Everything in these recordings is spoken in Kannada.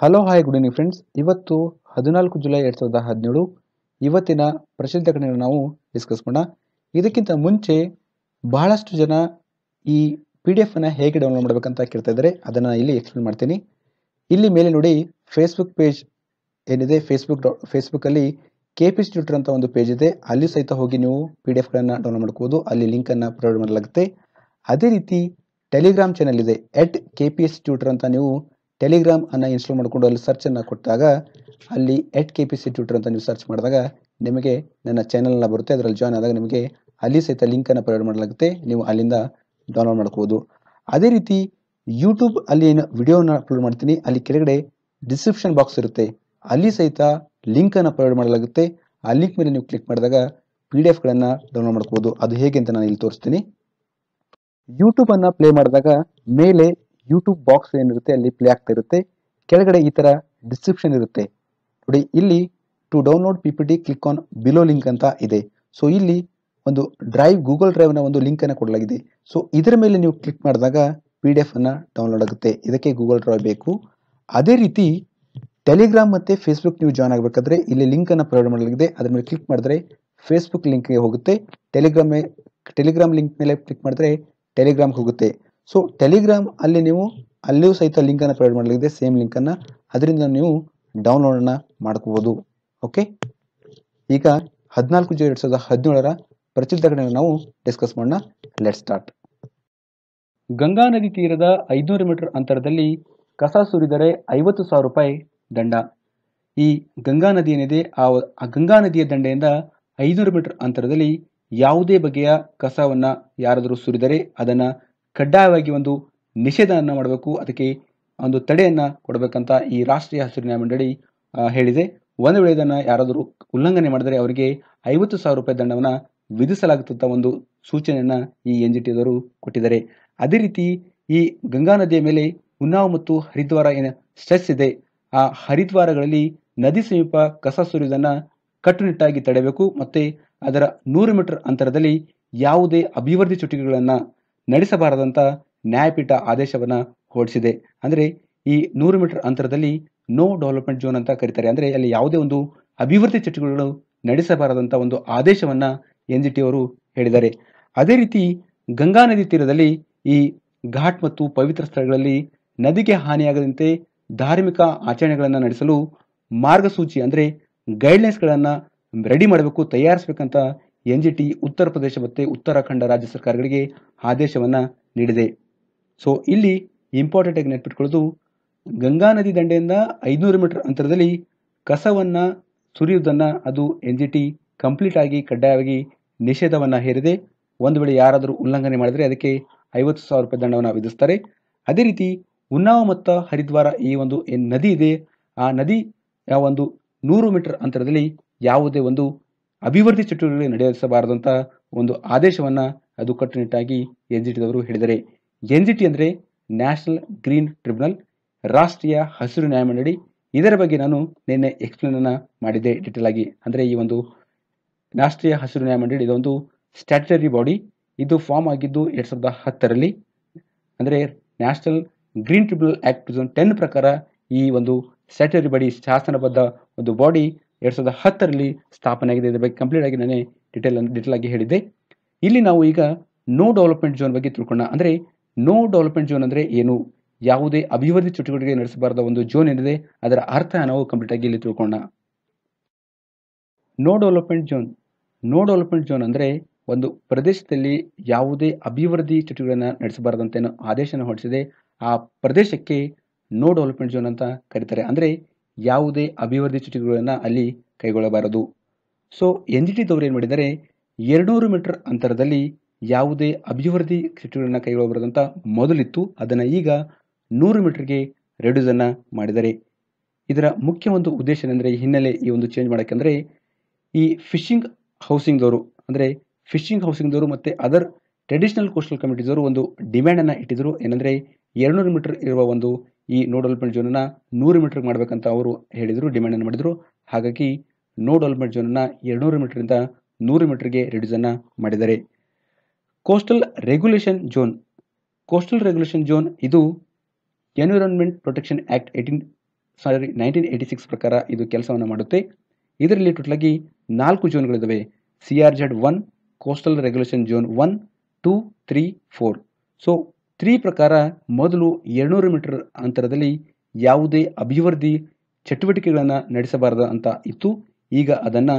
hello hi good evening friends ಇವತ್ತು ಹದಿನಾಲ್ಕು ಜುಲೈ ಎರಡು ಸಾವಿರದ ಹದಿನೇಳು ಇವತ್ತಿನ ಪ್ರಸಿದ್ಧ ಘಟನೆಯನ್ನು ನಾವು ಡಿಸ್ಕಸ್ ಮಾಡೋಣ ಇದಕ್ಕಿಂತ ಮುಂಚೆ ಬಹಳಷ್ಟು ಜನ ಈ ಪಿ ಡಿ ಎಫನ್ನು ಹೇಗೆ ಡೌನ್ಲೋಡ್ ಮಾಡಬೇಕಂತ ಕೇಳ್ತಾ ಇದ್ದಾರೆ ಅದನ್ನು ಇಲ್ಲಿ ಎಕ್ಸ್ಪ್ಲೇನ್ ಮಾಡ್ತೀನಿ ಇಲ್ಲಿ ಮೇಲೆ ನೋಡಿ ಫೇಸ್ಬುಕ್ ಪೇಜ್ ಏನಿದೆ ಫೇಸ್ಬುಕ್ ಡೌ ಫೇಸ್ಬುಕ್ಕಲ್ಲಿ ಕೆ ಪಿ ಸಿ ಟ್ವಿಟರ್ ಅಂತ ಒಂದು ಪೇಜ್ ಇದೆ ಅಲ್ಲಿ ಸಹಿತ ಹೋಗಿ ನೀವು ಪಿ ಡಿ ಎಫ್ಗಳನ್ನು ಡೌನ್ಲೋಡ್ ಮಾಡ್ಕೋಬೋದು ಅಲ್ಲಿ ಲಿಂಕನ್ನು ಪ್ರೊವೈಡ್ ಮಾಡಲಾಗುತ್ತೆ ಅದೇ ರೀತಿ ಟೆಲಿಗ್ರಾಮ್ ಚಾನಲ್ ಇದೆ at K P S tutor ಅಂತ ನೀವು ಟೆಲಿಗ್ರಾಮ್ ಅನ್ನು ಇನ್ಸ್ಟಾಲ್ ಮಾಡಿಕೊಂಡು ಅಲ್ಲಿ ಸರ್ಚನ್ನು ಕೊಟ್ಟಾಗ ಅಲ್ಲಿ at K P C tutor ಅಂತ ನೀವು ಸರ್ಚ್ ಮಾಡಿದಾಗ ನಿಮಗೆ ನನ್ನ ಚಾನಲ್ನ ಬರುತ್ತೆ ಅದರಲ್ಲಿ ಜಾಯ್ನ್ ಆದಾಗ ನಿಮಗೆ ಅಲ್ಲಿ ಸಹಿತ ಲಿಂಕನ್ನು ಪ್ರೊವೈಡ್ ಮಾಡಲಾಗುತ್ತೆ ನೀವು ಅಲ್ಲಿಂದ ಡೌನ್ಲೋಡ್ ಮಾಡ್ಕೋಬೋದು ಅದೇ ರೀತಿ ಯೂಟ್ಯೂಬ್ ಅಲ್ಲಿ ಏನು ವಿಡಿಯೋನ ಅಪ್ಲೋಡ್ ಮಾಡ್ತೀನಿ ಅಲ್ಲಿ ಕೆಳಗಡೆ ಡಿಸ್ಕ್ರಿಪ್ಷನ್ ಬಾಕ್ಸ್ ಇರುತ್ತೆ ಅಲ್ಲಿ ಸಹಿತ ಲಿಂಕನ್ನು ಪ್ರೊವೈಡ್ ಮಾಡಲಾಗುತ್ತೆ ಆ ಲಿಂಕ್ ಮೇಲೆ ನೀವು ಕ್ಲಿಕ್ ಮಾಡಿದಾಗ ಪಿ ಡಿ ಎಫ್ಗಳನ್ನು ಡೌನ್ಲೋಡ್ ಮಾಡ್ಕೋಬೋದು ಅದು ಹೇಗೆ ಅಂತ ನಾನು ಇಲ್ಲಿ ತೋರಿಸ್ತೀನಿ ಯೂಟ್ಯೂಬನ್ನು ಪ್ಲೇ ಮಾಡಿದಾಗ ಮೇಲೆ ಯೂಟ್ಯೂಬ್ ಬಾಕ್ಸ್ ಏನಿರುತ್ತೆ ಅಲ್ಲಿ ಪ್ಲೇ ಆಗ್ತಾ ಇರುತ್ತೆ ಕೆಳಗಡೆ ಈ ಥರ ಡಿಸ್ಕ್ರಿಪ್ಷನ್ ಇರುತ್ತೆ ನೋಡಿ ಇಲ್ಲಿ to download P P T click on below link ಅಂತ ಇದೆ ಸೊ ಇಲ್ಲಿ ಒಂದು ಡ್ರೈವ್ ಗೂಗಲ್ ಡ್ರೈವ್ನ ಒಂದು ಲಿಂಕನ್ನು ಕೊಡಲಾಗಿದೆ ಸೊ ಇದರ ಮೇಲೆ ನೀವು ಕ್ಲಿಕ್ ಮಾಡಿದಾಗ ಪಿ ಡಿ ಎಫ್ ಎಫನ್ನು ಡೌನ್ಲೋಡ್ ಆಗುತ್ತೆ ಇದಕ್ಕೆ ಗೂಗಲ್ ಡ್ರೈವ್ ಬೇಕು ಅದೇ ರೀತಿ ಟೆಲಿಗ್ರಾಮ್ ಮತ್ತು ಫೇಸ್ಬುಕ್ ನೀವು ಜಾಯ್ನ್ ಆಗಬೇಕಾದ್ರೆ ಇಲ್ಲಿ ಲಿಂಕನ್ನು ಪ್ರೊವೈಡ್ ಮಾಡಲಾಗಿದೆ ಅದರ ಮೇಲೆ ಕ್ಲಿಕ್ ಮಾಡಿದ್ರೆ ಫೇಸ್ಬುಕ್ ಲಿಂಕ್ಗೆ ಹೋಗುತ್ತೆ ಟೆಲಿಗ್ರಾಮ್ ಟೆಲಿಗ್ರಾಮ್ ಲಿಂಕ್ ಮೇಲೆ ಕ್ಲಿಕ್ ಮಾಡಿದ್ರೆ ಟೆಲಿಗ್ರಾಮ್ಗೆ ಹೋಗುತ್ತೆ ಸೊ ಟೆಲಿಗ್ರಾಮ್ ಅಲ್ಲಿ ನೀವು ಅಲ್ಲಿಯೂ ಸಹಿತ ಲಿಂಕನ್ನು ಪ್ರೊವೈಡ್ ಮಾಡಲಿದೆ ಸೇಮ್ ಲಿಂಕನ್ನು ಅದರಿಂದ ನೀವು ಡೌನ್ಲೋಡನ್ನು ಮಾಡ್ಕೋಬೋದು ಓಕೆ ಈಗ ಹದಿನಾಲ್ಕು ಜೂನ್ ಎರಡು ಸಾವಿರದ ಹದಿನೇಳರ ಪ್ರಚಲಿತ ಕಡೆ ನಾವು ಡಿಸ್ಕಸ್ ಮಾಡೋಣ ಲೆಟ್ ಸ್ಟಾರ್ಟ್ ಗಂಗಾ ನದಿ ತೀರದ ಐದುನೂರು ಮೀಟರ್ ಅಂತರದಲ್ಲಿ ಕಸ ಸುರಿದರೆ ಐವತ್ತು ಸಾವಿರ ರೂಪಾಯಿ ದಂಡ ಈ ಗಂಗಾ ನದಿ ಏನಿದೆ ಆ ಗಂಗಾ ನದಿಯ ದಂಡೆಯಿಂದ ಐದುನೂರು ಮೀಟರ್ ಅಂತರದಲ್ಲಿ ಯಾವುದೇ ಬಗೆಯ ಕಸವನ್ನು ಯಾರಾದರೂ ಸುರಿದರೆ ಅದನ್ನು ಕಡ್ಡಾಯವಾಗಿ ಒಂದು ನಿಷೇಧವನ್ನು ಮಾಡಬೇಕು ಅದಕ್ಕೆ ಒಂದು ತಡೆಯನ್ನು ಕೊಡಬೇಕಂತ ಈ ರಾಷ್ಟ್ರೀಯ ಹಸಿರು ನ್ಯಾಯಮಂಡಳಿ ಹೇಳಿದೆ ಒಂದು ವೇಳೆ ಇದನ್ನು ಯಾರಾದರೂ ಉಲ್ಲಂಘನೆ ಮಾಡಿದರೆ ಅವರಿಗೆ ಐವತ್ತು ಸಾವಿರ ರೂಪಾಯಿ ದಂಡವನ್ನು ವಿಧಿಸಲಾಗುತ್ತಂತ ಒಂದು ಸೂಚನೆಯನ್ನು ಈ ಎನ್ ಜಿ ಟಿ ಅವರು ಕೊಟ್ಟಿದ್ದಾರೆ ಅದೇ ರೀತಿ ಈ ಗಂಗಾ ನದಿಯ ಮೇಲೆ ಉನ್ನಾವ್ ಮತ್ತು ಹರಿದ್ವಾರ ಏನ ಸ್ಟ್ರೆಸ್ ಇದೆ ಆ ಹರಿದ್ವಾರಗಳಲ್ಲಿ ನದಿ ಸಮೀಪ ಕಸ ಸುರಿಯುವುದನ್ನು ಕಟ್ಟುನಿಟ್ಟಾಗಿ ತಡೆಯಬೇಕು ಮತ್ತು ಅದರ ನೂರು ಮೀಟರ್ ಅಂತರದಲ್ಲಿ ಯಾವುದೇ ಅಭಿವೃದ್ಧಿ ಚುಟುವಿಕೆಗಳನ್ನು ನಡೆಸಬಾರದಂತ ನ್ಯಾಯಪೀಠ ಆದೇಶವನ್ನು ಹೊರಡಿಸಿದೆ ಅಂದರೆ ಈ ನೂರು ಮೀಟರ್ ಅಂತರದಲ್ಲಿ ನೋ ಡೆವಲಪ್ಮೆಂಟ್ ಝೋನ್ ಅಂತ ಕರೀತಾರೆ ಅಂದರೆ ಅಲ್ಲಿ ಯಾವುದೇ ಒಂದು ಅಭಿವೃದ್ಧಿ ಚಟುವಟಿಕೆಗಳು ನಡೆಸಬಾರದಂತ ಒಂದು ಆದೇಶವನ್ನು ಎನ್ ಜಿ ಟಿ ಅವರು ಹೇಳಿದ್ದಾರೆ ಅದೇ ರೀತಿ ಗಂಗಾ ನದಿ ತೀರದಲ್ಲಿ ಈ ಘಾಟ್ ಮತ್ತು ಪವಿತ್ರ ಸ್ಥಳಗಳಲ್ಲಿ ನದಿಗೆ ಹಾನಿಯಾಗದಂತೆ ಧಾರ್ಮಿಕ ಆಚರಣೆಗಳನ್ನು ನಡೆಸಲು ಮಾರ್ಗಸೂಚಿ ಅಂದರೆ ಗೈಡ್ಲೈನ್ಸ್ಗಳನ್ನು ರೆಡಿ ಮಾಡಬೇಕು ತಯಾರಿಸಬೇಕಂತ ಎನ್ಜಿಟಿ ಉತ್ತರ ಪ್ರದೇಶ ಮತ್ತು ಉತ್ತರಾಖಂಡ ರಾಜ್ಯ ಸರ್ಕಾರಗಳಿಗೆ ಆದೇಶವನ್ನು ನೀಡಿದೆ ಸೊ ಇಲ್ಲಿ ಇಂಪಾರ್ಟೆಂಟ್ ಆಗಿ ನೆನಪಿಟ್ಕೊಳ್ಳೋದು ಗಂಗಾ ನದಿ ದಂಡೆಯಿಂದ ಐದುನೂರು ಮೀಟರ್ ಅಂತರದಲ್ಲಿ ಕಸವನ್ನು ಸುರಿಯುವುದನ್ನು ಅದು ಎನ್ ಜಿ ಟಿ ಕಂಪ್ಲೀಟ್ ಆಗಿ ಕಡ್ಡಾಯವಾಗಿ ನಿಷೇಧವನ್ನು ಹೇರಿದೆ ಒಂದು ವೇಳೆ ಯಾರಾದರೂ ಉಲ್ಲಂಘನೆ ಮಾಡಿದರೆ ಅದಕ್ಕೆ ಐವತ್ತು ಸಾವಿರ ರೂಪಾಯಿ ದಂಡವನ್ನು ವಿಧಿಸ್ತಾರೆ ಅದೇ ರೀತಿ ಉನ್ನಾವ ಮತ್ತು ಹರಿದ್ವಾರ ಈ ಒಂದು ನದಿ ಇದೆ ಆ ನದಿ ಒಂದು ನೂರು ಮೀಟರ್ ಅಂತರದಲ್ಲಿ ಯಾವುದೇ ಒಂದು ಅಭಿವೃದ್ಧಿ ಚಟುವಟಿಕೆ ನಡೆಸಬಾರದಂತ ಒಂದು ಆದೇಶವನ್ನು ಅದು ಕಟ್ಟುನಿಟ್ಟಾಗಿ ಎನ್ ಜಿ ಟಿದವರು ಹೇಳಿದರೆ ಎನ್ ಜಿ ಟಿ ಅಂದರೆ ನ್ಯಾಷನಲ್ ಗ್ರೀನ್ ಟ್ರಿಬ್ಯುನಲ್ ರಾಷ್ಟ್ರೀಯ ಹಸಿರು ನ್ಯಾಯಮಂಡಳಿ ಇದರ ಬಗ್ಗೆ ನಾನು ನಿನ್ನೆ ಎಕ್ಸ್ಪ್ಲೇನನ್ನು ಮಾಡಿದ್ದೆ ಡೀಟೇಲ್ ಆಗಿ ಅಂದರೆ ಈ ಒಂದು ರಾಷ್ಟ್ರೀಯ ಹಸಿರು ನ್ಯಾಯಮಂಡಳಿ ಇದೊಂದು ಸ್ಟ್ಯಾಟ್ಯುಟರಿ ಬಾಡಿ ಇದು ಫಾರ್ಮ್ ಆಗಿದ್ದು ಎರಡು ಸಾವಿರದ ಹತ್ತರಲ್ಲಿ ಅಂದರೆ national green tribunal act two ten ಪ್ರಕಾರ ಈ ಒಂದು ಸ್ಟ್ಯಾಟ್ಯುಟರಿ ಬಾಡಿ ಶಾಸನಬದ್ಧ ಒಂದು ಬಾಡಿ ಎರಡು ಸಾವಿರದ ಹತ್ತರಲ್ಲಿ ಸ್ಥಾಪನೆ ಆಗಿದೆ ಇದ್ರ ಬಗ್ಗೆ ಕಂಪ್ಲೀಟ್ ಆಗಿ ನಾನೇ ಡಿಟೇಲ್ ಡಿಟೇಲ್ ಆಗಿ ಹೇಳಿದ್ದೆ ಇಲ್ಲಿ ನಾವು ಈಗ ನೋ ಡೆವಲಪ್ಮೆಂಟ್ ಝೋನ್ ಬಗ್ಗೆ ತಿಳ್ಕೊಂಡ ಅಂದರೆ ನೋ ಡೆವಲಪ್ಮೆಂಟ್ ಝೋನ್ ಅಂದರೆ ಏನು ಯಾವುದೇ ಅಭಿವೃದ್ಧಿ ಚಟುವಟಿಕೆ ನಡೆಸಬಾರದ ಒಂದು ಝೋನ್ ಏನಿದೆ ಅದರ ಅರ್ಥ ನಾವು ಕಂಪ್ಲೀಟ್ ಆಗಿ ಇಲ್ಲಿ ತಿಳ್ಕೊಳ್ಳೋಣ no development zone no development zone ಅಂದರೆ ಒಂದು ಪ್ರದೇಶದಲ್ಲಿ ಯಾವುದೇ ಅಭಿವೃದ್ಧಿ ಚಟುವಟಿಕೆಯನ್ನು ನಡೆಸಬಾರದಂತೆ ಆದೇಶನ ಹೊರಡಿಸಿದೆ ಆ ಪ್ರದೇಶಕ್ಕೆ ನೋ ಡೆವಲಪ್ಮೆಂಟ್ ಝೋನ್ ಅಂತ ಕರೀತಾರೆ ಅಂದರೆ ಯಾವುದೇ ಅಭಿವೃದ್ಧಿ ಚಟುವಟಿಕೆಗಳನ್ನು ಅಲ್ಲಿ ಕೈಗೊಳ್ಳಬಾರದು ಸೊ ಎನ್ ಜಿ ಟಿ ಏನು ಮಾಡಿದ್ದಾರೆ ಎರಡುನೂರು ಮೀಟರ್ ಅಂತರದಲ್ಲಿ ಯಾವುದೇ ಅಭಿವೃದ್ಧಿ ಚಟುವಟಿಕೆಗಳನ್ನು ಕೈಗೊಳ್ಳಬಾರದು ಅಂತ ಮೊದಲಿತ್ತು ಅದನ್ನು ಈಗ ನೂರು ಮೀಟರ್ಗೆ ರೆಡ್ಯೂಸನ್ನು ಮಾಡಿದ್ದಾರೆ ಇದರ ಮುಖ್ಯ ಒಂದು ಉದ್ದೇಶ ಏನಂದರೆ ಹಿನ್ನೆಲೆ ಈ ಒಂದು ಚೇಂಜ್ ಮಾಡೋಕ್ಕೆಂದರೆ ಈ ಫಿಶಿಂಗ್ ಹೌಸಿಂಗ್ದವರು ಅಂದರೆ ಫಿಶಿಂಗ್ ಹೌಸಿಂಗ್ದವರು ಮತ್ತು ಅದರ್ ಟ್ರೆಡಿಷನಲ್ ಕೋಸ್ಟಲ್ ಅವರು ಒಂದು ಡಿಮ್ಯಾಂಡನ್ನು ಇಟ್ಟಿದ್ದರು ಏನಂದರೆ ನೂರು ಮೀಟರ್ ಇರುವ ಒಂದು ಈ ನೋ ಡೆವಲಪ್ಮೆಂಟ್ ಝೋನನ್ನು ನೂರು ಮೀಟರ್ಗೆ ಮಾಡಬೇಕಂತ ಅವರು ಹೇಳಿದರು ಅನ್ನು ಮಾಡಿದರು ಹಾಗಾಗಿ ನೋ ಡೆವಲಪ್ಮೆಂಟ್ ಝೋನನ್ನು ಎರಡುನೂರು ಮೀಟರಿಂದ ನೂರು ಮೀಟರ್ಗೆ ರೆಡ್ಯೂಸನ್ನು ಮಾಡಿದ್ದಾರೆ coastal regulation zone coastal regulation zone ಇದು environment protection act eighteen sorry nineteen eighty six ಪ್ರಕಾರ ಇದು ಕೆಲಸವನ್ನು ಮಾಡುತ್ತೆ ಇದರಲ್ಲಿ ಟೋಟಲಾಗಿ ನಾಲ್ಕು ಝೋನ್ಗಳಿದ್ದಾವೆ C R Z one coastal regulation zone one two three four so ಸ್ತ್ರೀ ಪ್ರಕಾರ ಮೊದಲು ಎರಡುನೂರು ಮೀಟರ್ ಅಂತರದಲ್ಲಿ ಯಾವುದೇ ಅಭಿವೃದ್ಧಿ ಚಟುವಟಿಕೆಗಳನ್ನು ನಡೆಸಬಾರದು ಅಂತ ಇತ್ತು ಈಗ ಅದನ್ನು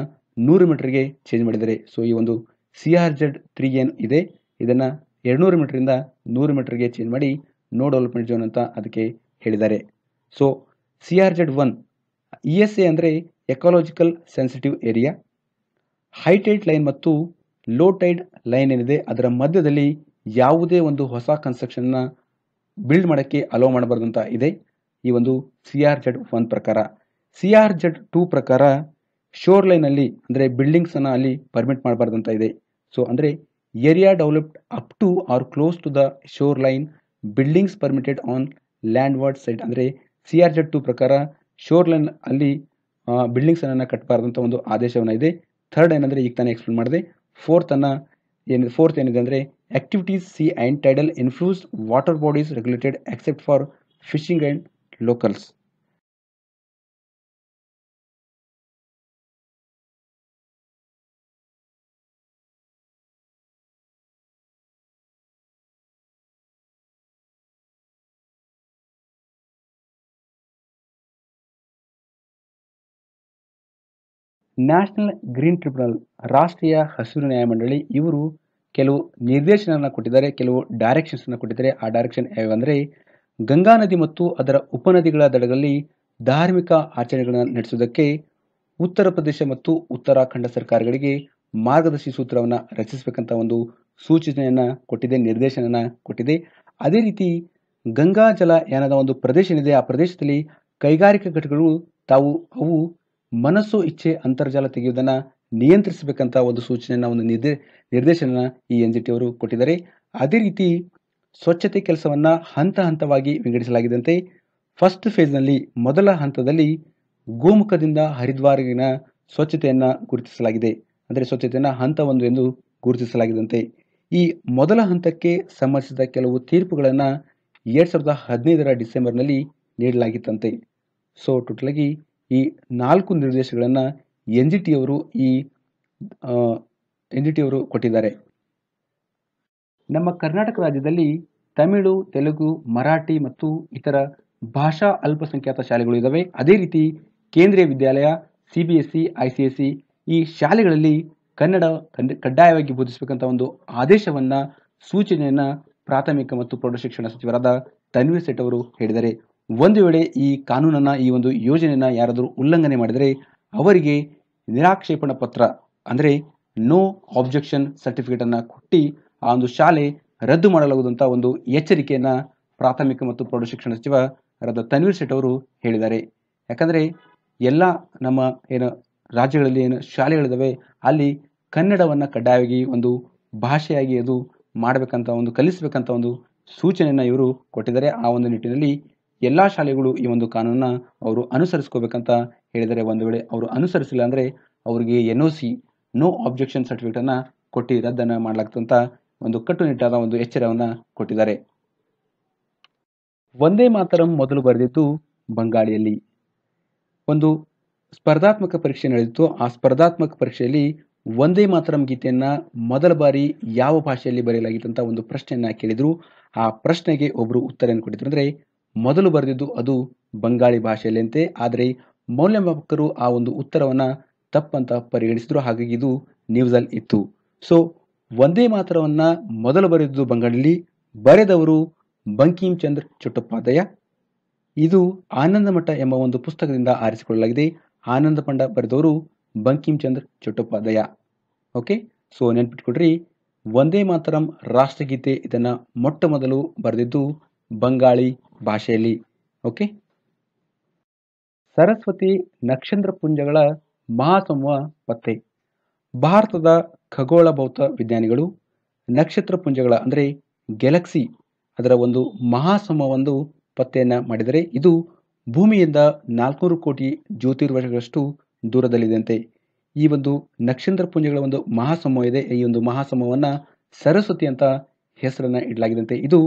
ನೂರು ಮೀಟರ್ಗೆ ಚೇಂಜ್ ಮಾಡಿದ್ದಾರೆ ಸೊ ಈ ಒಂದು ಸಿ ಆರ್ ಜೆಡ್ ತ್ರೀ ಏನು ಇದೆ ಇದನ್ನು ಎರಡುನೂರು ಮೀಟರಿಂದ ನೂರು ಮೀಟರ್ಗೆ ಚೇಂಜ್ ಮಾಡಿ ನೋ ಡೆವಲಪ್ಮೆಂಟ್ ಝೋನ್ ಅಂತ ಅದಕ್ಕೆ ಹೇಳಿದ್ದಾರೆ so C R Z one E S A ಅಂದರೆ ecological sensitive area high line ಮತ್ತು ಲೋ ಟೈಡ್ ಲೈನ್ ಏನಿದೆ ಅದರ ಮಧ್ಯದಲ್ಲಿ ಯಾವುದೇ ಒಂದು ಹೊಸ ಕನ್ಸ್ಟ್ರಕ್ಷನ್ನ ಬಿಲ್ಡ್ ಮಾಡೋಕ್ಕೆ ಅಲೋ ಮಾಡಬಾರ್ದಂತ ಅಂತ ಇದೆ ಈ ಒಂದು ಸಿ ಆರ್ ಜೆಡ್ ಒನ್ ಪ್ರಕಾರ ಸಿ ಆರ್ ಜೆಡ್ ಟೂ ಪ್ರಕಾರ ಶೋರ್ ಲೈನಲ್ಲಿ ಅಂದರೆ ಬಿಲ್ಡಿಂಗ್ಸನ್ನು ಅಲ್ಲಿ ಪರ್ಮಿಟ್ ಮಾಡಬಾರ್ದಂತ ಅಂತ ಇದೆ ಸೊ ಅಂದರೆ area developed up to or close to the shore line buildings permitted on landward side ಅಂದರೆ ಸಿ ಆರ್ ಜೆಡ್ ಟು ಪ್ರಕಾರ ಶೋರ್ ಲೈನ್ ಅಲ್ಲಿ ಬಿಲ್ಡಿಂಗ್ಸನ್ನು ಕಟ್ಟಬಾರ್ದಂಥ ಒಂದು ಆದೇಶವನ್ನು ಇದೆ ಥರ್ಡ್ ಏನಂದ್ರೆ ಈಗ ತಾನೇ ಎಕ್ಸ್ಪ್ಲೇನ್ ಮಾಡಿದೆ ಫೋರ್ತ್ ಅನ್ನ And the fourth ಏನಿದೆ ಅಂದರೆ activities sea and tidal influence water bodies regulated except for fishing and locals national green tribunal ರಾಷ್ಟ್ರೀಯ ಹಸಿರು ನ್ಯಾಯಮಂಡಳಿ ಇವರು ಕೆಲವು ನಿರ್ದೇಶನವನ್ನು ಕೊಟ್ಟಿದ್ದಾರೆ ಕೆಲವು ಡೈರೆಕ್ಷನ್ಸನ್ನು ಕೊಟ್ಟಿದ್ದಾರೆ ಆ ಡೈರೆಕ್ಷನ್ ಯಾವಂದರೆ ಗಂಗಾ ನದಿ ಮತ್ತು ಅದರ ಉಪನದಿಗಳ ದಡಗಳಲ್ಲಿ ಧಾರ್ಮಿಕ ಆಚರಣೆಗಳನ್ನು ನಡೆಸುವುದಕ್ಕೆ ಉತ್ತರ ಪ್ರದೇಶ ಮತ್ತು ಉತ್ತರಾಖಂಡ ಸರ್ಕಾರಗಳಿಗೆ ಮಾರ್ಗದರ್ಶಿ ಸೂತ್ರವನ್ನು ರಚಿಸಬೇಕಂತ ಒಂದು ಸೂಚನೆಯನ್ನು ಕೊಟ್ಟಿದೆ ನಿರ್ದೇಶನ ಕೊಟ್ಟಿದೆ ಅದೇ ರೀತಿ ಗಂಗಾ ಜಲ ಯಾನದ ಒಂದು ಪ್ರದೇಶ ಆ ಪ್ರದೇಶದಲ್ಲಿ ಕೈಗಾರಿಕಾ ಘಟಕಗಳು ತಾವು ಅವು ಮನಸ್ಸು ಇಚ್ಛೆ ಅಂತರ್ಜಾಲ ತೆಗೆಯುವುದನ್ನು ನಿಯಂತ್ರಿಸಬೇಕಂತ ಒಂದು ಸೂಚನೆಯನ್ನು ಒಂದು ನಿರ್ದೇ ನಿರ್ದೇಶನ ಈ ಎನ್ ಜಿ ಟಿ ಅವರು ಕೊಟ್ಟಿದ್ದಾರೆ ಅದೇ ರೀತಿ ಸ್ವಚ್ಛತೆ ಕೆಲಸವನ್ನು ಹಂತ ಹಂತವಾಗಿ ವಿಂಗಡಿಸಲಾಗಿದಂತೆ ಫಸ್ಟ್ ಫೇಸ್ನಲ್ಲಿ ಮೊದಲ ಹಂತದಲ್ಲಿ ಗೋಮುಖದಿಂದ ಹರಿದ್ವಾರಿನ ಸ್ವಚ್ಛತೆಯನ್ನು ಗುರುತಿಸಲಾಗಿದೆ ಅಂದರೆ ಸ್ವಚ್ಛತೆಯನ್ನು ಹಂತ ಒಂದು ಎಂದು ಗುರುತಿಸಲಾಗಿದಂತೆ ಈ ಮೊದಲ ಹಂತಕ್ಕೆ ಸಂಬಂಧಿಸಿದ ಕೆಲವು ತೀರ್ಪುಗಳನ್ನು ಎರಡು ಸಾವಿರದ ಹದಿನೈದರ ಡಿಸೆಂಬರ್ನಲ್ಲಿ ನೀಡಲಾಗಿತ್ತಂತೆ ಸೊ ಟೋಟಲಾಗಿ ಈ ನಾಲ್ಕು ನಿರ್ದೇಶಗಳನ್ನು ಎನ್ ಜಿ ಅವರು ಈ ಎನ್ ಜಿ ಅವರು ಕೊಟ್ಟಿದ್ದಾರೆ ನಮ್ಮ ಕರ್ನಾಟಕ ರಾಜ್ಯದಲ್ಲಿ ತಮಿಳು ತೆಲುಗು ಮರಾಠಿ ಮತ್ತು ಇತರ ಭಾಷಾ ಅಲ್ಪಸಂಖ್ಯಾತ ಶಾಲೆಗಳು ಇದ್ದಾವೆ ಅದೇ ರೀತಿ Kendriya Vidyalaya C B S C I C S C ಈ ಶಾಲೆಗಳಲ್ಲಿ ಕನ್ನಡ ಕಡ್ಡಾಯವಾಗಿ ಬೋಧಿಸಬೇಕಂತ ಒಂದು ಆದೇಶವನ್ನ ಸೂಚನೆಯನ್ನ ಪ್ರಾಥಮಿಕ ಮತ್ತು ಪ್ರೌಢಶಿಕ್ಷಣ ಸಚಿವರಾದ ತನ್ವೀರ್ ಸೇಠ್ ಅವರು ಹೇಳಿದ್ದಾರೆ ಒಂದು ವೇಳೆ ಈ ಕಾನೂನನ್ನು ಈ ಒಂದು ಯೋಜನೆಯನ್ನು ಯಾರಾದರೂ ಉಲ್ಲಂಘನೆ ಮಾಡಿದರೆ ಅವರಿಗೆ ನಿರಾಕ್ಷೇಪಣಾ ಪತ್ರ ಅಂದರೆ ನೋ ಆಬ್ಜೆಕ್ಷನ್ ಸರ್ಟಿಫಿಕೇಟನ್ನು ಕೊಟ್ಟು ಆ ಒಂದು ಶಾಲೆ ರದ್ದು ಮಾಡಲಾಗುವುದಂಥ ಒಂದು ಎಚ್ಚರಿಕೆಯನ್ನು ಪ್ರಾಥಮಿಕ ಮತ್ತು ಪ್ರೌಢಶಿಕ್ಷಣ ಸಚಿವ ರಾದ ತನ್ವೀರ್ ಶೆಟ್ಟಿ ಅವರು ಹೇಳಿದ್ದಾರೆ ಯಾಕಂದರೆ ಎಲ್ಲ ನಮ್ಮ ಏನು ರಾಜ್ಯಗಳಲ್ಲಿ ಏನು ಶಾಲೆಗಳಿದ್ದಾವೆ ಅಲ್ಲಿ ಕನ್ನಡವನ್ನು ಕಡ್ಡಾಯವಾಗಿ ಒಂದು ಭಾಷೆಯಾಗಿ ಅದು ಮಾಡಬೇಕಂತ ಒಂದು ಕಲಿಸಬೇಕಂತ ಒಂದು ಸೂಚನೆಯನ್ನು ಇವರು ಕೊಟ್ಟಿದ್ದಾರೆ ಆ ಒಂದು ನಿಟ್ಟಿನಲ್ಲಿ ಎಲ್ಲ ಶಾಲೆಗಳು ಈ ಒಂದು ಕಾನೂನನ್ನ ಅವರು ಅನುಸರಿಸ್ಕೋಬೇಕಂತ ಹೇಳಿದರೆ ಒಂದು ವೇಳೆ ಅವರು ಅನುಸರಿಸಿಲ್ಲ ಅಂದ್ರೆ ಅವರಿಗೆ N O C no objection ಅನ್ನ ಕೊಟ್ಟು ರದ್ದನ್ನು ಮಾಡಲಾಗ್ತಂತ ಒಂದು ಕಟ್ಟುನಿಟ್ಟಾದ ಒಂದು ಎಚ್ಚರವನ್ನ ಕೊಟ್ಟಿದ್ದಾರೆ ಒಂದೇ ಮಾತರಂ ಮೊದಲು ಬರೆದಿತ್ತು ಬಂಗಾಳಿಯಲ್ಲಿ ಒಂದು ಸ್ಪರ್ಧಾತ್ಮಕ ಪರೀಕ್ಷೆ ನಡೆದಿತ್ತು ಆ ಸ್ಪರ್ಧಾತ್ಮಕ ಪರೀಕ್ಷೆಯಲ್ಲಿ ಒಂದೇ ಮಾತರಂ ಗೀತೆಯನ್ನ ಮೊದಲ ಬಾರಿ ಯಾವ ಭಾಷೆಯಲ್ಲಿ ಬರೆಯಲಾಗಿತ್ತಂತ ಒಂದು ಪ್ರಶ್ನೆಯನ್ನ ಕೇಳಿದ್ರು ಆ ಪ್ರಶ್ನೆಗೆ ಒಬ್ಬರು ಉತ್ತರವನ್ನು ಕೊಟ್ಟಿದ್ರು ಅಂದ್ರೆ ಮೊದಲು ಬರೆದಿದ್ದು ಅದು ಬಂಗಾಳಿ ಭಾಷೆಯಲ್ಲಂತೆ ಆದರೆ ಮೌಲ್ಯಮಾಪಕರು ಆ ಒಂದು ಉತ್ತರವನ್ನು ತಪ್ಪಂತ ಪರಿಗಣಿಸಿದ್ರು ಹಾಗಾಗಿ ಇದು ನ್ಯೂಸಲ್ಲಿ ಇತ್ತು ಸೊ ಒಂದೇ ಮಾತ್ರವನ್ನ ಮೊದಲು ಬರೆದಿದ್ದು ಬಂಗಾಳಿಯಲ್ಲಿ ಬರೆದವರು ಬಂಕಿಂ ಚಂದ್ರ ಚಟ್ಟೋಪಾಧ್ಯಾಯ ಇದು ಆನಂದಮಠ ಎಂಬ ಒಂದು ಪುಸ್ತಕದಿಂದ ಆರಿಸಿಕೊಳ್ಳಲಾಗಿದೆ ಆನಂದ ಪಂಡ ಬರೆದವರು ಬಂಕಿಂ ಚಂದ್ರ ಚಟ್ಟೋಪಾಧ್ಯಾಯ ಓಕೆ ಸೊ ನೆನ್ಪಿಟ್ಕೊಡ್ರಿ ಒಂದೇ ಮಾತರಂ ರಾಷ್ಟ್ರಗೀತೆ ಇದನ್ನು ಮೊಟ್ಟ ಮೊದಲು ಬರೆದಿದ್ದು ಬಂಗಾಳಿ ಭಾಷೆಯಲ್ಲಿ ಓಕೆ ಸರಸ್ವತಿ ನಕ್ಷತ್ರ ಪುಂಜಗಳ ಮಹಾಸಮೂಹ ಪತ್ತೆ ಭಾರತದ ಖಗೋಳ ಭೌತ ವಿಜ್ಞಾನಿಗಳು ನಕ್ಷತ್ರ ಪುಂಜಗಳ ಅಂದರೆ ಗ್ಯಾಲಕ್ಸಿ ಅದರ ಒಂದು ಮಹಾಸಮೂಹವೊಂದು ಪತ್ತೆಯನ್ನು ಮಾಡಿದರೆ ಇದು ಭೂಮಿಯಿಂದ ನಾಲ್ಕುನೂರು ಕೋಟಿ ಜ್ಯೋತಿರ್ವಶಗಳಷ್ಟು ದೂರದಲ್ಲಿದೆಯಂತೆ ಈ ಒಂದು ನಕ್ಷತ್ರ ಪುಂಜಗಳ ಒಂದು ಮಹಾಸಮೂಹ ಇದೆ ಈ ಒಂದು ಮಹಾಸಮೂಹವನ್ನು ಸರಸ್ವತಿ ಅಂತ ಹೆಸರನ್ನು ಇಡಲಾಗಿದೆ ಇದು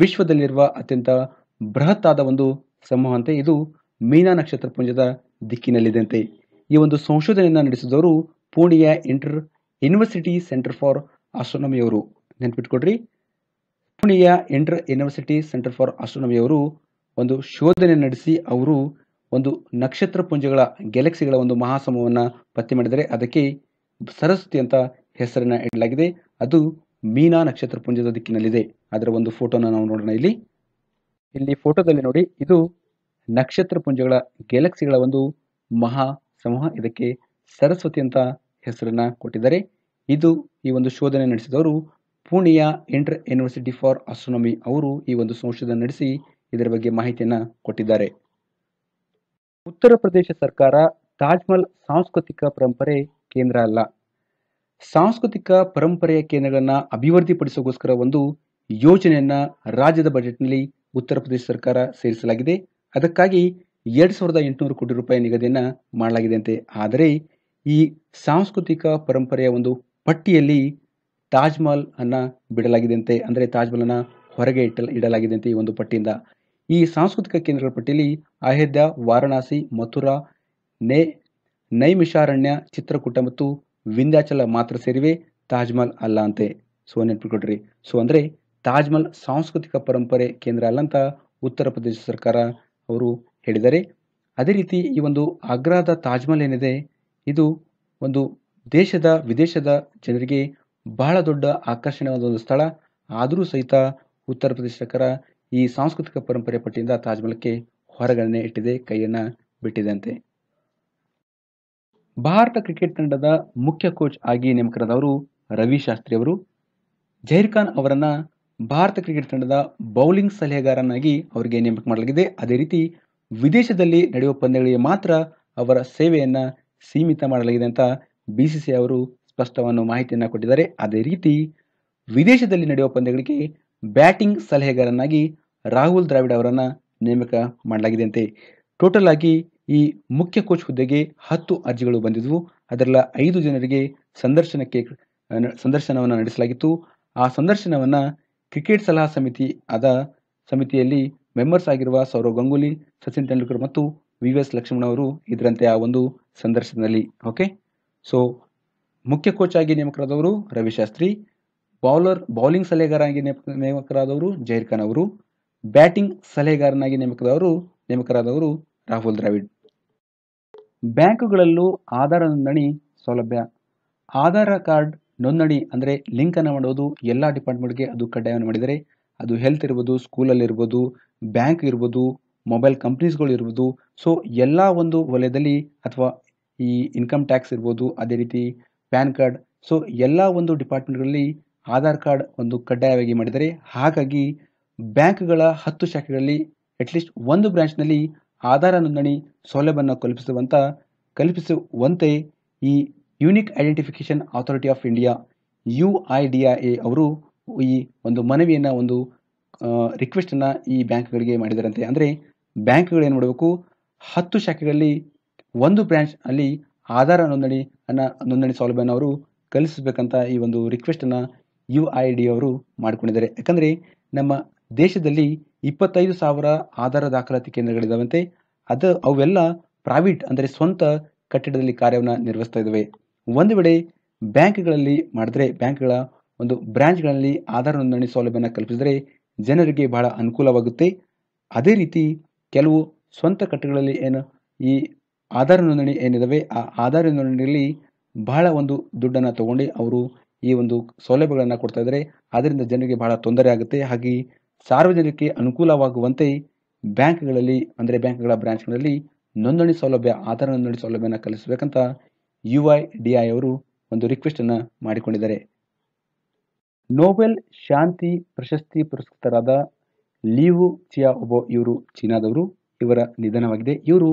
ವಿಶ್ವದಲ್ಲಿರುವ ಅತ್ಯಂತ ಬೃಹತ್ತಾದ ಒಂದು ಸಮೂಹ ಅಂತೆ ಇದು ಮೀನಾ ನಕ್ಷತ್ರ ಪುಂಜದ ದಿಕ್ಕಿನಲ್ಲಿದೆ ಈ ಒಂದು ಸಂಶೋಧನೆಯನ್ನು ನಡೆಸಿದವರು ಪುಣೆಯ ಇಂಟರ್ ಯೂನಿವರ್ಸಿಟಿ ಸೆಂಟರ್ ಫಾರ್ ಅವರು ನೆನ್ಪಿಟ್ಕೊಡ್ರಿ ಪುಣೆಯ ಇಂಟರ್ ಯೂನಿವರ್ಸಿಟಿ ಸೆಂಟರ್ ಫಾರ್ ಅವರು ಒಂದು ಶೋಧನೆ ನಡೆಸಿ ಅವರು ಒಂದು ನಕ್ಷತ್ರ ಪುಂಜಗಳ ಗ್ಯಾಲಕ್ಸಿಗಳ ಒಂದು ಮಹಾಸಮೂಹವನ್ನು ಪತ್ತೆ ಮಾಡಿದರೆ ಅದಕ್ಕೆ ಸರಸ್ವತಿ ಅಂತ ಹೆಸರನ್ನು ಇಡಲಾಗಿದೆ ಅದು ಮೀನಾ ನಕ್ಷತ್ರ ಪುಂಜದ ದಿಕ್ಕಿನಲ್ಲಿದೆ ಅದರ ಒಂದು ಫೋಟೋನ ನಾವು ನೋಡೋಣ ಇಲ್ಲಿ ಇಲ್ಲಿ ಫೋಟೋದಲ್ಲಿ ನೋಡಿ ಇದು ನಕ್ಷತ್ರ ಪುಂಜಗಳ ಗ್ಯಾಲಕ್ಸಿಗಳ ಒಂದು ಮಹಾ ಸಮೂಹ ಇದಕ್ಕೆ ಸರಸ್ವತಿ ಅಂತ ಹೆಸರನ್ನ ಕೊಟ್ಟಿದ್ದಾರೆ ಇದು ಈ ಒಂದು ಶೋಧನೆ ನಡೆಸಿದವರು ಪುಣೆಯ ಇಂಟರ್ ಯೂನಿವರ್ಸಿಟಿ ಫಾರ್ ಅಸ್ಟ್ರೋನಮಿ ಅವರು ಈ ಒಂದು ಸಂಶೋಧನೆ ನಡೆಸಿ ಇದರ ಬಗ್ಗೆ ಮಾಹಿತಿಯನ್ನ ಕೊಟ್ಟಿದ್ದಾರೆ ಉತ್ತರ ಪ್ರದೇಶ ಸರ್ಕಾರ ತಾಜ್ಮಹಲ್ ಸಾಂಸ್ಕೃತಿಕ ಪರಂಪರೆ ಕೇಂದ್ರ ಅಲ್ಲ ಸಾಂಸ್ಕೃತಿಕ ಪರಂಪರೆಯ ಕೇಂದ್ರಗಳನ್ನು ಅಭಿವೃದ್ಧಿಪಡಿಸೋಗೋಸ್ಕರ ಒಂದು ಯೋಜನೆಯನ್ನ ರಾಜ್ಯದ ಬಜೆಟ್ನಲ್ಲಿ ಉತ್ತರ ಪ್ರದೇಶ ಸರ್ಕಾರ ಸೇರಿಸಲಾಗಿದೆ ಅದಕ್ಕಾಗಿ ಎರಡ್ ಸಾವಿರದ ಎಂಟುನೂರು ಕೋಟಿ ರೂಪಾಯಿ ಮಾಡಲಾಗಿದೆ ಅಂತೆ ಆದರೆ ಈ ಸಾಂಸ್ಕೃತಿಕ ಪರಂಪರೆಯ ಒಂದು ಪಟ್ಟಿಯಲ್ಲಿ ತಾಜ್ಮಹಲ್ ಅನ್ನು ಬಿಡಲಾಗಿದೆಯಂತೆ ಅಂದರೆ ಅನ್ನ ಹೊರಗೆ ಇಟ್ಟ ಅಂತೆ ಈ ಒಂದು ಪಟ್ಟಿಯಿಂದ ಈ ಸಾಂಸ್ಕೃತಿಕ ಕೇಂದ್ರಗಳ ಪಟ್ಟಿಯಲ್ಲಿ ಅಯೋಧ್ಯ ವಾರಣಾಸಿ ಮಥುರಾ ನೇ ನೈಮಿಷಾರಣ್ಯ ಚಿತ್ರಕೂಟ ಮತ್ತು ವಿಂಧ್ಯಾಚಲ ಮಾತ್ರ ಸೇರಿವೆ ತಾಜ್ಮಹಲ್ ಅಲ್ಲ ಅಂತೆ ಸೊ ನೆನ್ಪಿಟ್ಕೊಡ್ರಿ ಸೊ ಅಂದರೆ ತಾಜ್ಮಹಲ್ ಸಾಂಸ್ಕೃತಿಕ ಪರಂಪರೆ ಕೇಂದ್ರ ಅಂತ ಉತ್ತರ ಪ್ರದೇಶ ಸರ್ಕಾರ ಅವರು ಹೇಳಿದ್ದಾರೆ ಅದೇ ರೀತಿ ಈ ಒಂದು ಆಗ್ರಾದ ತಾಜ್ಮಹಲ್ ಏನಿದೆ ಇದು ಒಂದು ದೇಶದ ವಿದೇಶದ ಜನರಿಗೆ ಬಹಳ ದೊಡ್ಡ ಆಕರ್ಷಣೆಯಾದ ಒಂದು ಸ್ಥಳ ಆದರೂ ಸಹಿತ ಉತ್ತರ ಪ್ರದೇಶ ಸರ್ಕಾರ ಈ ಸಾಂಸ್ಕೃತಿಕ ಪರಂಪರೆ ಪಟ್ಟಿಯಿಂದ ತಾಜ್ಮಹಲ್ಗೆ ಹೊರಗಣನೆ ಇಟ್ಟಿದೆ ಕೈಯನ್ನು ಬಿಟ್ಟಿದಂತೆ ಭಾರತ ಕ್ರಿಕೆಟ್ ತಂಡದ ಮುಖ್ಯ ಕೋಚ್ ಆಗಿ ನೇಮಕರಾದವರು ರವಿ ಶಾಸ್ತ್ರಿ ಅವರು ಜಹೀರ್ ಖಾನ್ ಅವರನ್ನ ಭಾರತ ಕ್ರಿಕೆಟ್ ತಂಡದ ಬೌಲಿಂಗ್ ಸಲಹೆಗಾರನಾಗಿ ಅವರಿಗೆ ನೇಮಕ ಮಾಡಲಾಗಿದೆ ಅದೇ ರೀತಿ ವಿದೇಶದಲ್ಲಿ ನಡೆಯುವ ಪಂದ್ಯಗಳಿಗೆ ಮಾತ್ರ ಅವರ ಸೇವೆಯನ್ನು ಸೀಮಿತ ಮಾಡಲಾಗಿದೆ ಅಂತ ಬಿ ಸಿ ಸಿ ಅವರು ಸ್ಪಷ್ಟವನ್ನು ಮಾಹಿತಿಯನ್ನು ಕೊಟ್ಟಿದ್ದಾರೆ ಅದೇ ರೀತಿ ವಿದೇಶದಲ್ಲಿ ನಡೆಯುವ ಪಂದ್ಯಗಳಿಗೆ ಬ್ಯಾಟಿಂಗ್ ಸಲಹೆಗಾರನಾಗಿ ರಾಹುಲ್ ದ್ರಾವಿಡ್ ಅವರನ್ನು ನೇಮಕ ಅಂತೆ ಟೋಟಲ್ ಆಗಿ ಈ ಮುಖ್ಯ ಕೋಚ್ ಹುದ್ದೆಗೆ ಹತ್ತು ಅರ್ಜಿಗಳು ಬಂದಿದ್ವು ಅದರಲ್ಲ ಐದು ಜನರಿಗೆ ಸಂದರ್ಶನಕ್ಕೆ ಸಂದರ್ಶನವನ್ನು ನಡೆಸಲಾಗಿತ್ತು ಆ ಸಂದರ್ಶನವನ್ನು ಕ್ರಿಕೆಟ್ ಸಲಹಾ ಸಮಿತಿ ಆದ ಸಮಿತಿಯಲ್ಲಿ ಮೆಂಬರ್ಸ್ ಆಗಿರುವ ಸೌರವ್ ಗಂಗೂಲಿ ಸಚಿನ್ ತೆಂಡೂಲ್ಕರ್ ಮತ್ತು ವಿ ಎಸ್ ಲಕ್ಷ್ಮಣ್ ಅವರು ಇದರಂತೆ ಆ ಒಂದು ಸಂದರ್ಶನದಲ್ಲಿ ಓಕೆ ಸೊ ಮುಖ್ಯ ಕೋಚ್ ಆಗಿ ನೇಮಕರಾದವರು ರವಿಶಾಸ್ತ್ರಿ ಬೌಲರ್ ಬೌಲಿಂಗ್ ಸಲಹೆಗಾರನಾಗಿ ನೇಮಕರಾದವರು ಜಹೀರ್ ಖಾನ್ ಅವರು ಬ್ಯಾಟಿಂಗ್ ಸಲಹೆಗಾರನಾಗಿ ನೇಮಕದವರು ನೇಮಕರಾದವರು ರಾಹುಲ್ ದ್ರಾವಿಡ್ ಬ್ಯಾಂಕುಗಳಲ್ಲೂ ಆಧಾರ ನೋಂದಣಿ ಸೌಲಭ್ಯ ಆಧಾರ ಕಾರ್ಡ್ ನೋಂದಣಿ ಅಂದರೆ ಲಿಂಕನ್ನು ಮಾಡೋದು ಎಲ್ಲ ಡಿಪಾರ್ಟ್ಮೆಂಟ್ಗೆ ಅದು ಕಡ್ಡಾಯವನ್ನು ಮಾಡಿದರೆ ಅದು ಹೆಲ್ತ್ ಇರ್ಬೋದು ಸ್ಕೂಲಲ್ಲಿರ್ಬೋದು ಬ್ಯಾಂಕ್ ಇರ್ಬೋದು ಮೊಬೈಲ್ ಇರ್ಬೋದು ಸೊ ಎಲ್ಲ ಒಂದು ವಲಯದಲ್ಲಿ ಅಥವಾ ಈ ಇನ್ಕಮ್ ಟ್ಯಾಕ್ಸ್ ಇರ್ಬೋದು ಅದೇ ರೀತಿ ಪ್ಯಾನ್ ಕಾರ್ಡ್ ಸೊ ಎಲ್ಲ ಒಂದು ಡಿಪಾರ್ಟ್ಮೆಂಟ್ಗಳಲ್ಲಿ ಆಧಾರ್ ಕಾರ್ಡ್ ಒಂದು ಕಡ್ಡಾಯವಾಗಿ ಮಾಡಿದರೆ ಹಾಗಾಗಿ ಬ್ಯಾಂಕ್ಗಳ ಹತ್ತು ಶಾಖೆಗಳಲ್ಲಿ ಅಟ್ಲೀಸ್ಟ್ ಒಂದು ಬ್ರಾಂಚ್ನಲ್ಲಿ ಆಧಾರ ನೋಂದಣಿ ಸೌಲಭ್ಯವನ್ನು ಕಲ್ಪಿಸುವಂಥ ಕಲ್ಪಿಸುವಂತೆ ಈ unique identification authority of India U I D I A ಅವರು ಈ ಒಂದು ಮನವಿಯನ್ನು ಒಂದು ರಿಕ್ವೆಸ್ಟನ್ನು ಈ ಬ್ಯಾಂಕ್ಗಳಿಗೆ ಮಾಡಿದಾರಂತೆ ಅಂದರೆ ಬ್ಯಾಂಕ್ಗಳು ಏನು ಮಾಡಬೇಕು ಹತ್ತು ಶಾಖೆಗಳಲ್ಲಿ ಒಂದು ಬ್ರ್ಯಾಂಚ್ ಅಲ್ಲಿ ಆಧಾರ ನೋಂದಣಿ ಅನ್ನ ನೋಂದಣಿ ಸೌಲಭ್ಯನ ಅವರು ಕಲಿಸಬೇಕಂತ ಈ ಒಂದು ರಿಕ್ವೆಸ್ಟನ್ನು ಯು ಐ ಡಿ ಅವರು ಮಾಡಿಕೊಂಡಿದ್ದಾರೆ ಯಾಕಂದರೆ ನಮ್ಮ ದೇಶದಲ್ಲಿ ಇಪ್ಪತ್ತೈದು ಸಾವಿರ ಆಧಾರ ದಾಖಲಾತಿ ಕೇಂದ್ರಗಳಿದ್ದಾವಂತೆ ಅದು ಅವೆಲ್ಲ ಪ್ರೈವೇಟ್ ಅಂದರೆ ಸ್ವಂತ ಕಟ್ಟಡದಲ್ಲಿ ಕಾರ್ಯವನ್ನು ನಿರ್ವಹಿಸ್ತಾ ಇದ್ದಾವೆ ಒಂದು ವೇಳೆ ಬ್ಯಾಂಕ್ಗಳಲ್ಲಿ ಮಾಡಿದರೆ ಬ್ಯಾಂಕ್ಗಳ ಒಂದು ಬ್ರಾಂಚ್ಗಳಲ್ಲಿ ಆಧಾರ್ ನೋಂದಣಿ ಸೌಲಭ್ಯನ ಕಲ್ಪಿಸಿದರೆ ಜನರಿಗೆ ಬಹಳ ಅನುಕೂಲವಾಗುತ್ತೆ ಅದೇ ರೀತಿ ಕೆಲವು ಸ್ವಂತ ಕಟ್ಟಗಳಲ್ಲಿ ಏನು ಈ ಆಧಾರ ನೋಂದಣಿ ಏನಿದ್ದಾವೆ ಆ ಆಧಾರ ನೋಂದಣಿಯಲ್ಲಿ ಬಹಳ ಒಂದು ದುಡ್ಡನ್ನು ತಗೊಂಡು ಅವರು ಈ ಒಂದು ಸೌಲಭ್ಯಗಳನ್ನು ಕೊಡ್ತಾ ಇದ್ದಾರೆ ಅದರಿಂದ ಜನರಿಗೆ ಬಹಳ ತೊಂದರೆ ಆಗುತ್ತೆ ಹಾಗೆ ಸಾರ್ವಜನಿಕರಿಗೆ ಅನುಕೂಲವಾಗುವಂತೆ ಬ್ಯಾಂಕ್ಗಳಲ್ಲಿ ಅಂದರೆ ಬ್ಯಾಂಕ್ಗಳ ಬ್ರಾಂಚ್ಗಳಲ್ಲಿ ನೋಂದಣಿ ಸೌಲಭ್ಯ ಆಧಾರ ನೋಂದಣಿ ಸೌಲಭ್ಯನ ಕಲಿಸಬೇಕಂತ ಯು ಐ ಡಿ ಐ ಅವರು ಒಂದು ರಿಕ್ವೆಸ್ಟ್ ಅನ್ನು ಮಾಡಿಕೊಂಡಿದ್ದಾರೆ ನೋಬೆಲ್ ಶಾಂತಿ ಪ್ರಶಸ್ತಿ ಪುರಸ್ಕೃತರಾದ ಲೀವು ಚಿಯಾ ಒಬೋ ಇವರು ಚೀನಾದವರು ಇವರ ನಿಧನವಾಗಿದೆ ಇವರು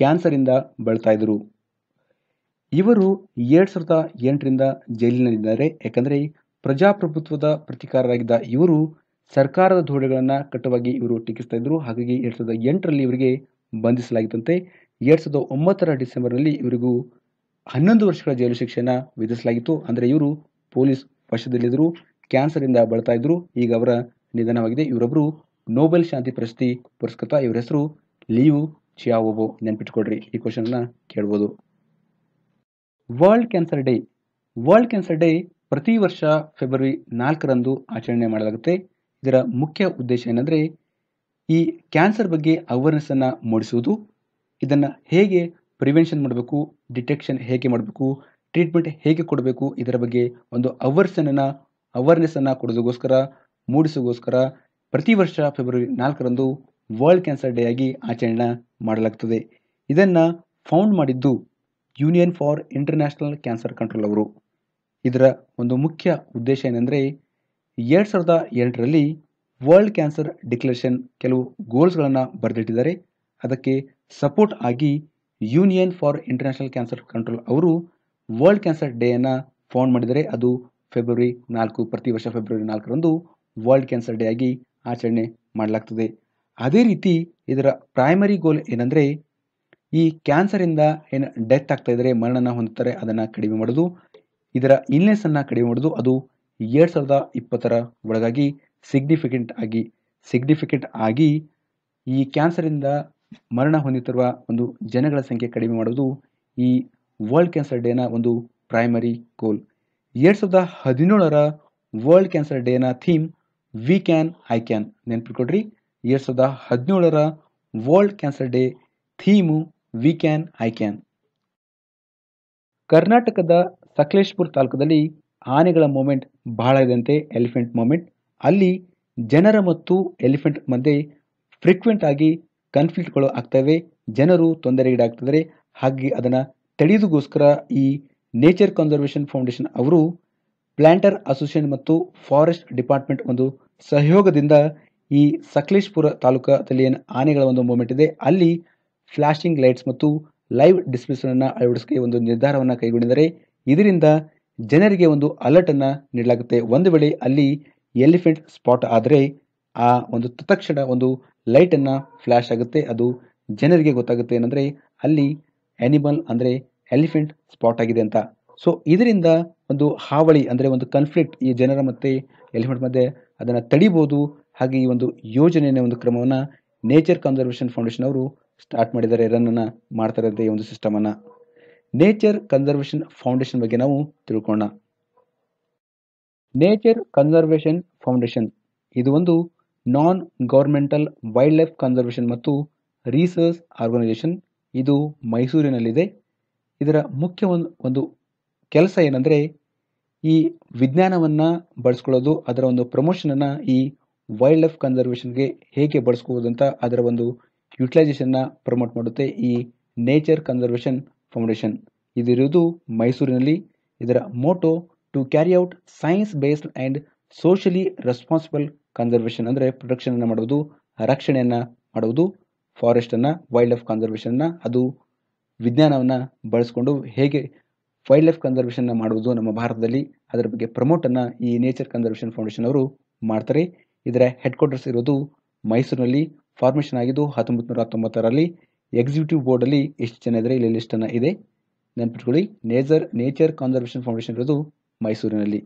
ಕ್ಯಾನ್ಸರಿಂದ ಬಳಲ್ತಾ ಇದ್ದರು ಇವರು ಎರಡ್ ಸಾವಿರದ ಎಂಟರಿಂದ ಜೈಲಿನಲ್ಲಿದ್ದಾರೆ ಯಾಕಂದರೆ ಪ್ರಜಾಪ್ರಭುತ್ವದ ಪ್ರತಿಕಾರರಾಗಿದ್ದ ಇವರು ಸರ್ಕಾರದ ಧೋರಣೆಗಳನ್ನು ಕಟ್ಟುವಾಗಿ ಇವರು ಟೀಕಿಸ್ತಾ ಇದ್ದರು ಹಾಗಾಗಿ ಎರಡ್ ಸಾವಿರದ ಎಂಟರಲ್ಲಿ ಇವರಿಗೆ ಬಂಧಿಸಲಾಗಿತ್ತಂತೆ ಎರಡ್ ಸಾವಿರದ ಒಂಬತ್ತರ ಡಿಸೆಂಬರ್ನಲ್ಲಿ ಇವರಿಗೂ ಹನ್ನೊಂದು ವರ್ಷಗಳ ಜೈಲು ಶಿಕ್ಷೆಯನ್ನು ವಿಧಿಸಲಾಗಿತ್ತು ಅಂದರೆ ಇವರು ಪೊಲೀಸ್ ವಶದಲ್ಲಿದ್ದರು ಇಂದ ಬಳತಾ ಇದ್ರು ಈಗ ಅವರ ನಿಧನವಾಗಿದೆ ಇವರೊಬ್ಬರು ನೋಬೆಲ್ ಶಾಂತಿ ಪ್ರಶಸ್ತಿ ಪುರಸ್ಕೃತ ಇವರ ಹೆಸರು ಲಿಯು ಚಿಯಾವೊಬೋ ನೆನ್ಪಿಟ್ಕೊಡ್ರಿ ಈ ಅನ್ನ ಕೇಳ್ಬೋದು world cancer day world cancer day ಪ್ರತಿ ವರ್ಷ ಫೆಬ್ರವರಿ ನಾಲ್ಕರಂದು ಆಚರಣೆ ಮಾಡಲಾಗುತ್ತೆ ಇದರ ಮುಖ್ಯ ಉದ್ದೇಶ ಏನಂದ್ರೆ ಈ ಕ್ಯಾನ್ಸರ್ ಬಗ್ಗೆ ಅನ್ನ ಮೂಡಿಸುವುದು ಇದನ್ನ ಹೇಗೆ ಪ್ರಿವೆನ್ಷನ್ ಮಾಡಬೇಕು ಡಿಟೆಕ್ಷನ್ ಹೇಗೆ ಮಾಡಬೇಕು ಟ್ರೀಟ್ಮೆಂಟ್ ಹೇಗೆ ಕೊಡಬೇಕು ಇದರ ಬಗ್ಗೆ ಒಂದು ಅವರ್ಸನನ್ನು ಅವೇರ್ನೆಸ್ಸನ್ನು ಕೊಡೋದಕ್ಕೋಸ್ಕರ ಮೂಡಿಸೋಗೋಸ್ಕರ ಪ್ರತಿ ವರ್ಷ ಫೆಬ್ರವರಿ ನಾಲ್ಕರಂದು ವರ್ಲ್ಡ್ ಕ್ಯಾನ್ಸರ್ ಡೇ ಆಗಿ ಆಚರಣೆ ಮಾಡಲಾಗ್ತದೆ ಇದನ್ನು ಫೌಂಡ್ ಮಾಡಿದ್ದು union for international cancer control ಅವರು ಇದರ ಒಂದು ಮುಖ್ಯ ಉದ್ದೇಶ ಏನೆಂದರೆ ಎರಡು ಸಾವಿರದ ಎರಡರಲ್ಲಿ ವರ್ಲ್ಡ್ ಕ್ಯಾನ್ಸರ್ ಡಿಕ್ಲರೇಷನ್ ಕೆಲವು ಗೋಲ್ಸ್ಗಳನ್ನು ಬರೆದಿಟ್ಟಿದ್ದಾರೆ ಅದಕ್ಕೆ ಸಪೋರ್ಟ್ ಆಗಿ union for international cancer control ಅವರು ವರ್ಲ್ಡ್ ಕ್ಯಾನ್ಸರ್ ಡೇಯನ್ನು ಫೋನ್ ಮಾಡಿದರೆ ಅದು ಫೆಬ್ರವರಿ ನಾಲ್ಕು ಪ್ರತಿ ವರ್ಷ ಫೆಬ್ರವರಿ ನಾಲ್ಕರಂದು ವರ್ಲ್ಡ್ ಕ್ಯಾನ್ಸರ್ ಡೇ ಆಗಿ ಆಚರಣೆ ಮಾಡಲಾಗ್ತದೆ ಅದೇ ರೀತಿ ಇದರ ಪ್ರೈಮರಿ ಗೋಲ್ ಏನಂದರೆ ಈ ಕ್ಯಾನ್ಸರಿಂದ ಏನು ಡೆತ್ ಆಗ್ತಾ ಇದ್ದರೆ ಮರಣನ ಹೊಂದುತ್ತಾರೆ ಅದನ್ನು ಕಡಿಮೆ ಮಾಡೋದು ಇದರ ಇಲ್ನೆಸ್ಸನ್ನು ಕಡಿಮೆ ಮಾಡೋದು ಅದು ಎರಡು ಸಾವಿರದ ಇಪ್ಪತ್ತರ ಒಳಗಾಗಿ ಸಿಗ್ನಿಫಿಕೆಂಟ್ ಆಗಿ ಸಿಗ್ನಿಫಿಕೆಂಟ್ ಆಗಿ ಈ ಕ್ಯಾನ್ಸರಿಂದ ಮರಣ ಹೊಂದುತ್ತಿರುವ ಒಂದು ಜನಗಳ ಸಂಖ್ಯೆ ಕಡಿಮೆ ಮಾಡುವುದು ಈ ವರ್ಲ್ಡ್ ಕ್ಯಾನ್ಸರ್ ಡೇನ ಒಂದು ಪ್ರೈಮರಿ ಗೋಲ್ ಎರಡ್ ಸಾವಿರದ ಹದಿನೇಳರ ವರ್ಲ್ಡ್ ಕ್ಯಾನ್ಸರ್ ಡೇನ theme we can I can ನೆನ್ಪಿಟ್ಕೊಡ್ರಿ ಎರಡ್ ಸಾವಿರದ ಹದಿನೇಳರ world cancer day theme we can I can ಕರ್ನಾಟಕದ ಸಕಲೇಶ್ಪುರ್ ತಾಲೂಕದಲ್ಲಿ ಆನೆಗಳ ಮೂಮೆಂಟ್ ಬಹಳ ಇದಂತೆ ಎಲಿಫೆಂಟ್ ಮೂಮೆಂಟ್ ಅಲ್ಲಿ ಜನರ ಮತ್ತು ಎಲಿಫೆಂಟ್ ಮಧ್ಯೆ ಫ್ರೀಕ್ವೆಂಟ್ ಆಗಿ ಕನ್ಫ್ಲಿಕ್ಟ್ಗಳು ಆಗ್ತವೆ ಜನರು ತೊಂದರೆಗೀಡಾಗ್ತದೆ ಹಾಗೆ ಅದನ್ನು ತಡೆಯೋದಕ್ಕೋಸ್ಕರ ಈ ನೇಚರ್ ಕನ್ಸರ್ವೇಷನ್ ಫೌಂಡೇಶನ್ ಅವರು ಪ್ಲ್ಯಾಂಟರ್ ಅಸೋಸಿಯೇಷನ್ ಮತ್ತು ಫಾರೆಸ್ಟ್ ಡಿಪಾರ್ಟ್ಮೆಂಟ್ ಒಂದು ಸಹಯೋಗದಿಂದ ಈ ಸಕಲೇಶ್ಪುರ ತಾಲೂಕಲ್ಲಿ ಏನು ಆನೆಗಳ ಒಂದು ಮೂಮೆಂಟ್ ಇದೆ ಅಲ್ಲಿ ಫ್ಲಾಶಿಂಗ್ ಲೈಟ್ಸ್ ಮತ್ತು ಲೈವ್ ಡಿಸ್ಪ್ಲೇಸನ್ನು ಅಳವಡಿಸಿಕೆ ಒಂದು ನಿರ್ಧಾರವನ್ನು ಕೈಗೊಂಡಿದ್ದಾರೆ ಇದರಿಂದ ಜನರಿಗೆ ಒಂದು ಅಲರ್ಟನ್ನು ನೀಡಲಾಗುತ್ತೆ ಒಂದು ವೇಳೆ ಅಲ್ಲಿ ಎಲಿಫೆಂಟ್ ಸ್ಪಾಟ್ ಆದರೆ ಆ ಒಂದು ತತ್ಕ್ಷಣ ಒಂದು ಲೈಟನ್ನು ಫ್ಲ್ಯಾಶ್ ಆಗುತ್ತೆ ಅದು ಜನರಿಗೆ ಗೊತ್ತಾಗುತ್ತೆ ಏನಂದರೆ ಅಲ್ಲಿ ಆ್ಯನಿಮಲ್ ಅಂದರೆ ಎಲಿಫೆಂಟ್ ಸ್ಪಾಟ್ ಆಗಿದೆ ಅಂತ ಸೊ ಇದರಿಂದ ಒಂದು ಹಾವಳಿ ಅಂದರೆ ಒಂದು ಕನ್ಫ್ಲಿಕ್ಟ್ ಈ ಜನರ ಮತ್ತೆ ಎಲಿಫೆಂಟ್ ಮಧ್ಯೆ ಅದನ್ನು ತಡಿಬೋದು ಹಾಗೆ ಈ ಒಂದು ಯೋಜನೆಯ ಒಂದು ಕ್ರಮವನ್ನು ನೇಚರ್ ಕನ್ಸರ್ವೇಷನ್ ಫೌಂಡೇಶನ್ ಅವರು ಸ್ಟಾರ್ಟ್ ಮಾಡಿದ್ದಾರೆ ರನ್ನನ್ನು ಮಾಡ್ತಾರೆ ಅಂತ ಈ ಒಂದು ಸಿಸ್ಟಮನ್ನು ನೇಚರ್ ಕನ್ಸರ್ವೇಷನ್ ಫೌಂಡೇಶನ್ ಬಗ್ಗೆ ನಾವು ತಿಳ್ಕೊಳ್ಳೋಣ ನೇಚರ್ ಕನ್ಸರ್ವೇಷನ್ ಫೌಂಡೇಶನ್ ಇದು ಒಂದು non governmental wildlife conservation ಮತ್ತು ರಿಸರ್ಚ್ ಆರ್ಗನೈಜೇಷನ್ ಇದು ಮೈಸೂರಿನಲ್ಲಿದೆ ಇದರ ಮುಖ್ಯ ಒಂದು ಒಂದು ಕೆಲಸ ಏನಂದರೆ ಈ ವಿಜ್ಞಾನವನ್ನು ಬಳಸ್ಕೊಳ್ಳೋದು ಅದರ ಒಂದು ಪ್ರಮೋಷನನ್ನು ಈ ವೈಲ್ಡ್ ಲೈಫ್ ಕನ್ಸರ್ವೇಷನ್ಗೆ ಹೇಗೆ ಅಂತ ಅದರ ಒಂದು ಯುಟಿಲೈಸೇಷನ್ನ ಪ್ರಮೋಟ್ ಮಾಡುತ್ತೆ ಈ ನೇಚರ್ ಕನ್ಸರ್ವೇಷನ್ ಫೌಂಡೇಶನ್ ಇದಿರುವುದು ಮೈಸೂರಿನಲ್ಲಿ ಇದರ motto to carry out science based and socially responsible conservation ಅಂದರೆ ಪ್ರೊಟೆಕ್ಷನನ್ನು ಮಾಡುವುದು ರಕ್ಷಣೆಯನ್ನು ಮಾಡುವುದು ಫಾರೆಸ್ಟನ್ನು ವೈಲ್ಡ್ ಲೈಫ್ ಕನ್ಸರ್ವೇಷನ್ನ ಅದು ವಿಜ್ಞಾನವನ್ನು ಬಳಸಿಕೊಂಡು ಹೇಗೆ ವೈಲ್ಡ್ ಲೈಫ್ ಕನ್ಸರ್ವೇಷನ್ನ ಮಾಡುವುದು ನಮ್ಮ ಭಾರತದಲ್ಲಿ ಅದರ ಬಗ್ಗೆ ಪ್ರಮೋಟನ್ನು ಈ ನೇಚರ್ ಕನ್ಸರ್ವೇಷನ್ ಫೌಂಡೇಶನ್ ಅವರು ಮಾಡ್ತಾರೆ ಇದರ ಹೆಡ್ ಕ್ವಾರ್ಟರ್ಸ್ ಇರೋದು ಮೈಸೂರಿನಲ್ಲಿ ಫಾರ್ಮೇಷನ್ ಆಗಿದ್ದು ಹತ್ತೊಂಬತ್ತು ನೂರ ಹತ್ತೊಂಬತ್ತರಲ್ಲಿ ಎಕ್ಸಿಕ್ಯೂಟಿವ್ ಬೋರ್ಡಲ್ಲಿ ಎಷ್ಟು ಜನ ಇದ್ದರೆ ಇಲ್ಲಿ ಲಿಸ್ಟನ್ನು ಇದೆ ನೆನಪಿಟ್ಕೊಳ್ಳಿ ನೇಚರ್ ನೇಚರ್ ಕನ್ಸರ್ವೇಷನ್ ಫೌಂಡೇಶನ್ ಇರೋದು ಮೈಸೂರಿನಲ್ಲಿ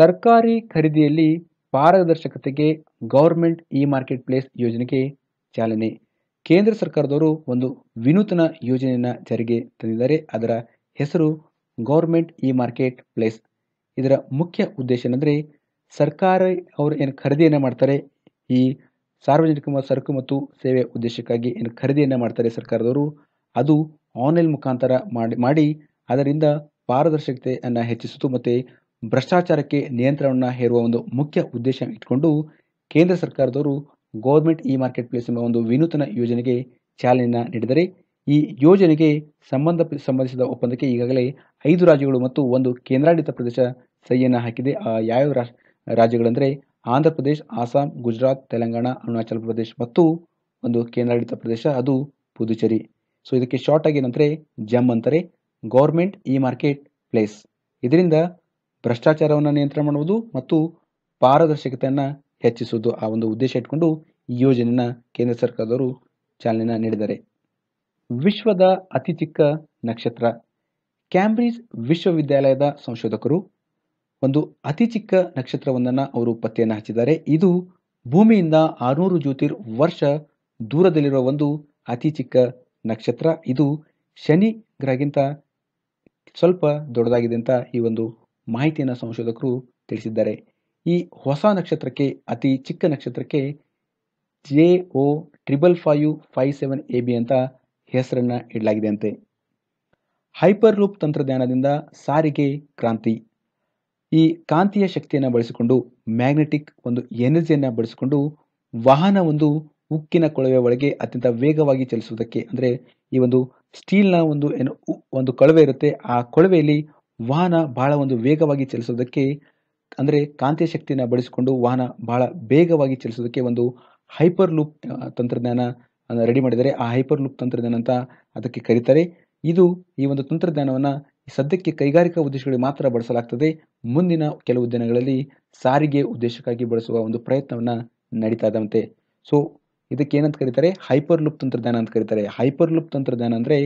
ಸರ್ಕಾರಿ ಖರೀದಿಯಲ್ಲಿ ಪಾರದರ್ಶಕತೆಗೆ ಗೌರ್ಮೆಂಟ್ ಇ ಮಾರ್ಕೆಟ್ ಪ್ಲೇಸ್ ಯೋಜನೆಗೆ ಚಾಲನೆ ಕೇಂದ್ರ ಸರ್ಕಾರದವರು ಒಂದು ವಿನೂತನ ಯೋಜನೆಯನ್ನು ಜಾರಿಗೆ ತಂದಿದ್ದಾರೆ ಅದರ ಹೆಸರು ಗೌರ್ಮೆಂಟ್ ಇ ಮಾರ್ಕೆಟ್ ಪ್ಲೇಸ್ ಇದರ ಮುಖ್ಯ ಉದ್ದೇಶ ಏನಂದರೆ ಸರ್ಕಾರ ಅವರು ಏನು ಖರೀದಿಯನ್ನು ಮಾಡ್ತಾರೆ ಈ ಸಾರ್ವಜನಿಕ ಸರಕು ಮತ್ತು ಸೇವೆ ಉದ್ದೇಶಕ್ಕಾಗಿ ಏನು ಖರೀದಿಯನ್ನು ಮಾಡ್ತಾರೆ ಸರ್ಕಾರದವರು ಅದು ಆನ್ಲೈನ್ ಮುಖಾಂತರ ಮಾಡಿ ಮಾಡಿ ಅದರಿಂದ ಪಾರದರ್ಶಕತೆಯನ್ನು ಹೆಚ್ಚಿಸಿತು ಮತ್ತು ಭ್ರಷ್ಟಾಚಾರಕ್ಕೆ ನಿಯಂತ್ರಣವನ್ನು ಹೇರುವ ಒಂದು ಮುಖ್ಯ ಉದ್ದೇಶ ಇಟ್ಕೊಂಡು ಕೇಂದ್ರ ಸರ್ಕಾರದವರು ಗೌರ್ಮೆಂಟ್ ಇ ಮಾರ್ಕೆಟ್ ಪ್ಲೇಸ್ ಎಂಬ ಒಂದು ವಿನೂತನ ಯೋಜನೆಗೆ ಚಾಲನೆ ನೀಡಿದರೆ ಈ ಯೋಜನೆಗೆ ಸಂಬಂಧ ಸಂಬಂಧಿಸಿದ ಒಪ್ಪಂದಕ್ಕೆ ಈಗಾಗಲೇ ಐದು ರಾಜ್ಯಗಳು ಮತ್ತು ಒಂದು ಕೇಂದ್ರಾಡಳಿತ ಪ್ರದೇಶ ಸಹಿಯನ್ನು ಹಾಕಿದೆ ಆ ಯಾವ ರಾ ರಾಜ್ಯಗಳೆಂದರೆ ಆಂಧ್ರ ಪ್ರದೇಶ್ ಆಸಾಂ ಗುಜರಾತ್ ತೆಲಂಗಾಣ ಅರುಣಾಚಲ ಪ್ರದೇಶ ಮತ್ತು ಒಂದು ಕೇಂದ್ರಾಡಳಿತ ಪ್ರದೇಶ ಅದು ಪುದುಚೇರಿ ಸೊ ಇದಕ್ಕೆ ಶಾರ್ಟ್ ಆಗಿ ಏನಂದರೆ ಜಮ್ ಅಂತಾರೆ ಗೌರ್ಮೆಂಟ್ ಇ ಮಾರ್ಕೆಟ್ ಪ್ಲೇಸ್ ಇದರಿಂದ ಭ್ರಷ್ಟಾಚಾರವನ್ನು ನಿಯಂತ್ರಣ ಮಾಡುವುದು ಮತ್ತು ಪಾರದರ್ಶಕತೆಯನ್ನು ಹೆಚ್ಚಿಸುವುದು ಆ ಒಂದು ಉದ್ದೇಶ ಇಟ್ಕೊಂಡು ಈ ಯೋಜನೆಯನ್ನು ಕೇಂದ್ರ ಸರ್ಕಾರದವರು ಚಾಲನೆ ನೀಡಿದ್ದಾರೆ ವಿಶ್ವದ ಅತಿ ಚಿಕ್ಕ ನಕ್ಷತ್ರ ಕ್ಯಾಂಬ್ರಿಜ್ ವಿಶ್ವವಿದ್ಯಾಲಯದ ಸಂಶೋಧಕರು ಒಂದು ಅತಿ ಚಿಕ್ಕ ನಕ್ಷತ್ರವೊಂದನ್ನು ಅವರು ಪತ್ತೆಯನ್ನು ಹಚ್ಚಿದ್ದಾರೆ ಇದು ಭೂಮಿಯಿಂದ ಆರುನೂರು ಜ್ಯೋತಿರ್ ವರ್ಷ ದೂರದಲ್ಲಿರುವ ಒಂದು ಅತಿ ಚಿಕ್ಕ ನಕ್ಷತ್ರ ಇದು ಶನಿ ಗ್ರಹಗಿಂತ ಸ್ವಲ್ಪ ದೊಡ್ಡದಾಗಿದೆ ಅಂತ ಈ ಒಂದು ಮಾಹಿತಿಯನ್ನು ಸಂಶೋಧಕರು ತಿಳಿಸಿದ್ದಾರೆ ಈ ಹೊಸ ನಕ್ಷತ್ರಕ್ಕೆ ಅತಿ ಚಿಕ್ಕ ನಕ್ಷತ್ರಕ್ಕೆ J O triple five five seven A B ಅಂತ ಹೆಸರನ್ನು ಅಂತೆ ಹೈಪರ್ ರೂಪ್ ತಂತ್ರಜ್ಞಾನದಿಂದ ಸಾರಿಗೆ ಕ್ರಾಂತಿ ಈ ಕಾಂತೀಯ ಶಕ್ತಿಯನ್ನು ಬಳಸಿಕೊಂಡು ಮ್ಯಾಗ್ನೆಟಿಕ್ ಒಂದು ಎನರ್ಜಿಯನ್ನು ಬಳಸಿಕೊಂಡು ವಾಹನ ಒಂದು ಉಕ್ಕಿನ ಕೊಳವೆ ಒಳಗೆ ಅತ್ಯಂತ ವೇಗವಾಗಿ ಚಲಿಸುವುದಕ್ಕೆ ಅಂದರೆ ಈ ಒಂದು ಸ್ಟೀಲ್ನ ಒಂದು ಏನು ಒಂದು ಕೊಳವೆ ಇರುತ್ತೆ ಆ ಕೊಳವೆಯಲ್ಲಿ ವಾಹನ ಬಹಳ ಒಂದು ವೇಗವಾಗಿ ಚಲಿಸೋದಕ್ಕೆ ಅಂದರೆ ಕಾಂತೀಯ ಶಕ್ತಿಯನ್ನು ಬಳಸಿಕೊಂಡು ವಾಹನ ಬಹಳ ವೇಗವಾಗಿ ಚಲಿಸೋದಕ್ಕೆ ಒಂದು ಹೈಪರ್ ಲೂಪ್ ತಂತ್ರಜ್ಞಾನ ರೆಡಿ ಮಾಡಿದ್ದಾರೆ ಆ ಹೈಪರ್ ಲೂಪ್ ತಂತ್ರಜ್ಞಾನ ಅಂತ ಅದಕ್ಕೆ ಕರೀತಾರೆ ಇದು ಈ ಒಂದು ತಂತ್ರಜ್ಞಾನವನ್ನು ಸದ್ಯಕ್ಕೆ ಕೈಗಾರಿಕಾ ಉದ್ದೇಶಗಳಿಗೆ ಮಾತ್ರ ಬಳಸಲಾಗ್ತದೆ ಮುಂದಿನ ಕೆಲವು ದಿನಗಳಲ್ಲಿ ಸಾರಿಗೆ ಉದ್ದೇಶಕ್ಕಾಗಿ ಬಳಸುವ ಒಂದು ಪ್ರಯತ್ನವನ್ನು ನಡೀತಾ ಇದ್ದಂತೆ ಸೊ ಇದಕ್ಕೆ ಏನಂತ ಕರೀತಾರೆ ಹೈಪರ್ ಲುಪ್ ತಂತ್ರಜ್ಞಾನ ಅಂತ ಕರೀತಾರೆ ಹೈಪರ್ ಲುಪ್ ತಂತ್ರಜ್ಞಾನ ಅಂದರೆ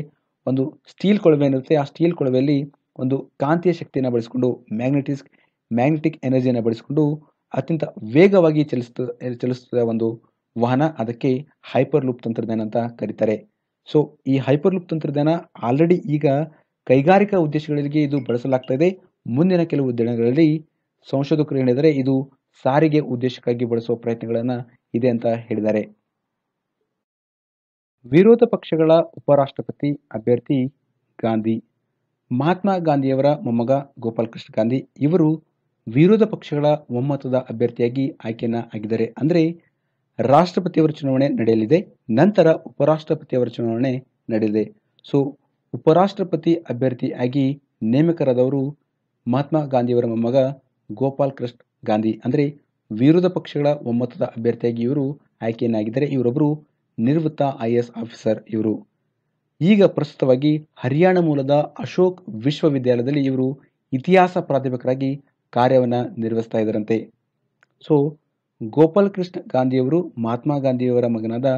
ಒಂದು ಸ್ಟೀಲ್ ಕೊಳವೆ ಏನಿರುತ್ತೆ ಆ ಸ್ಟೀಲ್ ಕೊಳವೆಯಲ್ಲಿ ಒಂದು ಕಾಂತೀಯ ಶಕ್ತಿಯನ್ನು ಬಳಸಿಕೊಂಡು ಮ್ಯಾಗ್ನೆಟಿಸ್ ಮ್ಯಾಗ್ನೆಟಿಕ್ ಎನರ್ಜಿಯನ್ನು ಬಳಸಿಕೊಂಡು ಅತ್ಯಂತ ವೇಗವಾಗಿ ಚಲಿಸ್ತ ಚಲಿಸುವ ಒಂದು ವಾಹನ ಅದಕ್ಕೆ ಹೈಪರ್ ಲೂಪ್ ತಂತ್ರಜ್ಞಾನ ಅಂತ ಕರೀತಾರೆ ಸೊ ಈ ಹೈಪರ್ ಲೂಪ್ ತಂತ್ರಜ್ಞಾನ ಆಲ್ರೆಡಿ ಈಗ ಕೈಗಾರಿಕಾ ಉದ್ದೇಶಗಳಿಗೆ ಇದು ಬಳಸಲಾಗ್ತಾ ಇದೆ ಮುಂದಿನ ಕೆಲವು ದಿನಗಳಲ್ಲಿ ಸಂಶೋಧಕರು ಹೇಳಿದರೆ ಇದು ಸಾರಿಗೆ ಉದ್ದೇಶಕ್ಕಾಗಿ ಬಳಸುವ ಪ್ರಯತ್ನಗಳನ್ನು ಇದೆ ಅಂತ ಹೇಳಿದ್ದಾರೆ ವಿರೋಧ ಪಕ್ಷಗಳ ಉಪರಾಷ್ಟ್ರಪತಿ ಅಭ್ಯರ್ಥಿ ಗಾಂಧಿ ಮಹಾತ್ಮ ಗಾಂಧಿಯವರ ಮೊಮ್ಮಗ ಗೋಪಾಲಕೃಷ್ಣ ಗಾಂಧಿ ಇವರು ವಿರೋಧ ಪಕ್ಷಗಳ ಒಮ್ಮತದ ಅಭ್ಯರ್ಥಿಯಾಗಿ ಆಯ್ಕೆಯನ್ನ ಆಗಿದ್ದಾರೆ ಅಂದರೆ ರಾಷ್ಟ್ರಪತಿಯವರ ಚುನಾವಣೆ ನಡೆಯಲಿದೆ ನಂತರ ಉಪರಾಷ್ಟ್ರಪತಿಯವರ ಚುನಾವಣೆ ನಡೆಯಲಿದೆ ಸೊ ಉಪರಾಷ್ಟ್ರಪತಿ ಅಭ್ಯರ್ಥಿಯಾಗಿ ನೇಮಕರಾದವರು ಮಹಾತ್ಮ ಗಾಂಧಿಯವರ ಮೊಮ್ಮಗ ಗೋಪಾಲ್ ಕೃಷ್ಣ ಗಾಂಧಿ ಅಂದರೆ ವಿರೋಧ ಪಕ್ಷಗಳ ಒಮ್ಮತದ ಅಭ್ಯರ್ಥಿಯಾಗಿ ಇವರು ಆಯ್ಕೆಯನ್ನಾಗಿದ್ದಾರೆ ಇವರೊಬ್ಬರು ನಿವೃತ್ತ ಐ ಎಸ್ ಆಫೀಸರ್ ಇವರು ಈಗ ಪ್ರಸ್ತುತವಾಗಿ ಹರಿಯಾಣ ಮೂಲದ ಅಶೋಕ್ ವಿಶ್ವವಿದ್ಯಾಲಯದಲ್ಲಿ ಇವರು ಇತಿಹಾಸ ಪ್ರಾಧ್ಯಾಪಕರಾಗಿ ಕಾರ್ಯವನ್ನು ನಿರ್ವಹಿಸ್ತಾ ಇದ್ದಾರಂತೆ ಸೊ ಗೋಪಾಲ್ ಕೃಷ್ಣ ಗಾಂಧಿಯವರು ಮಹಾತ್ಮ ಗಾಂಧಿಯವರ ಮಗನಾದ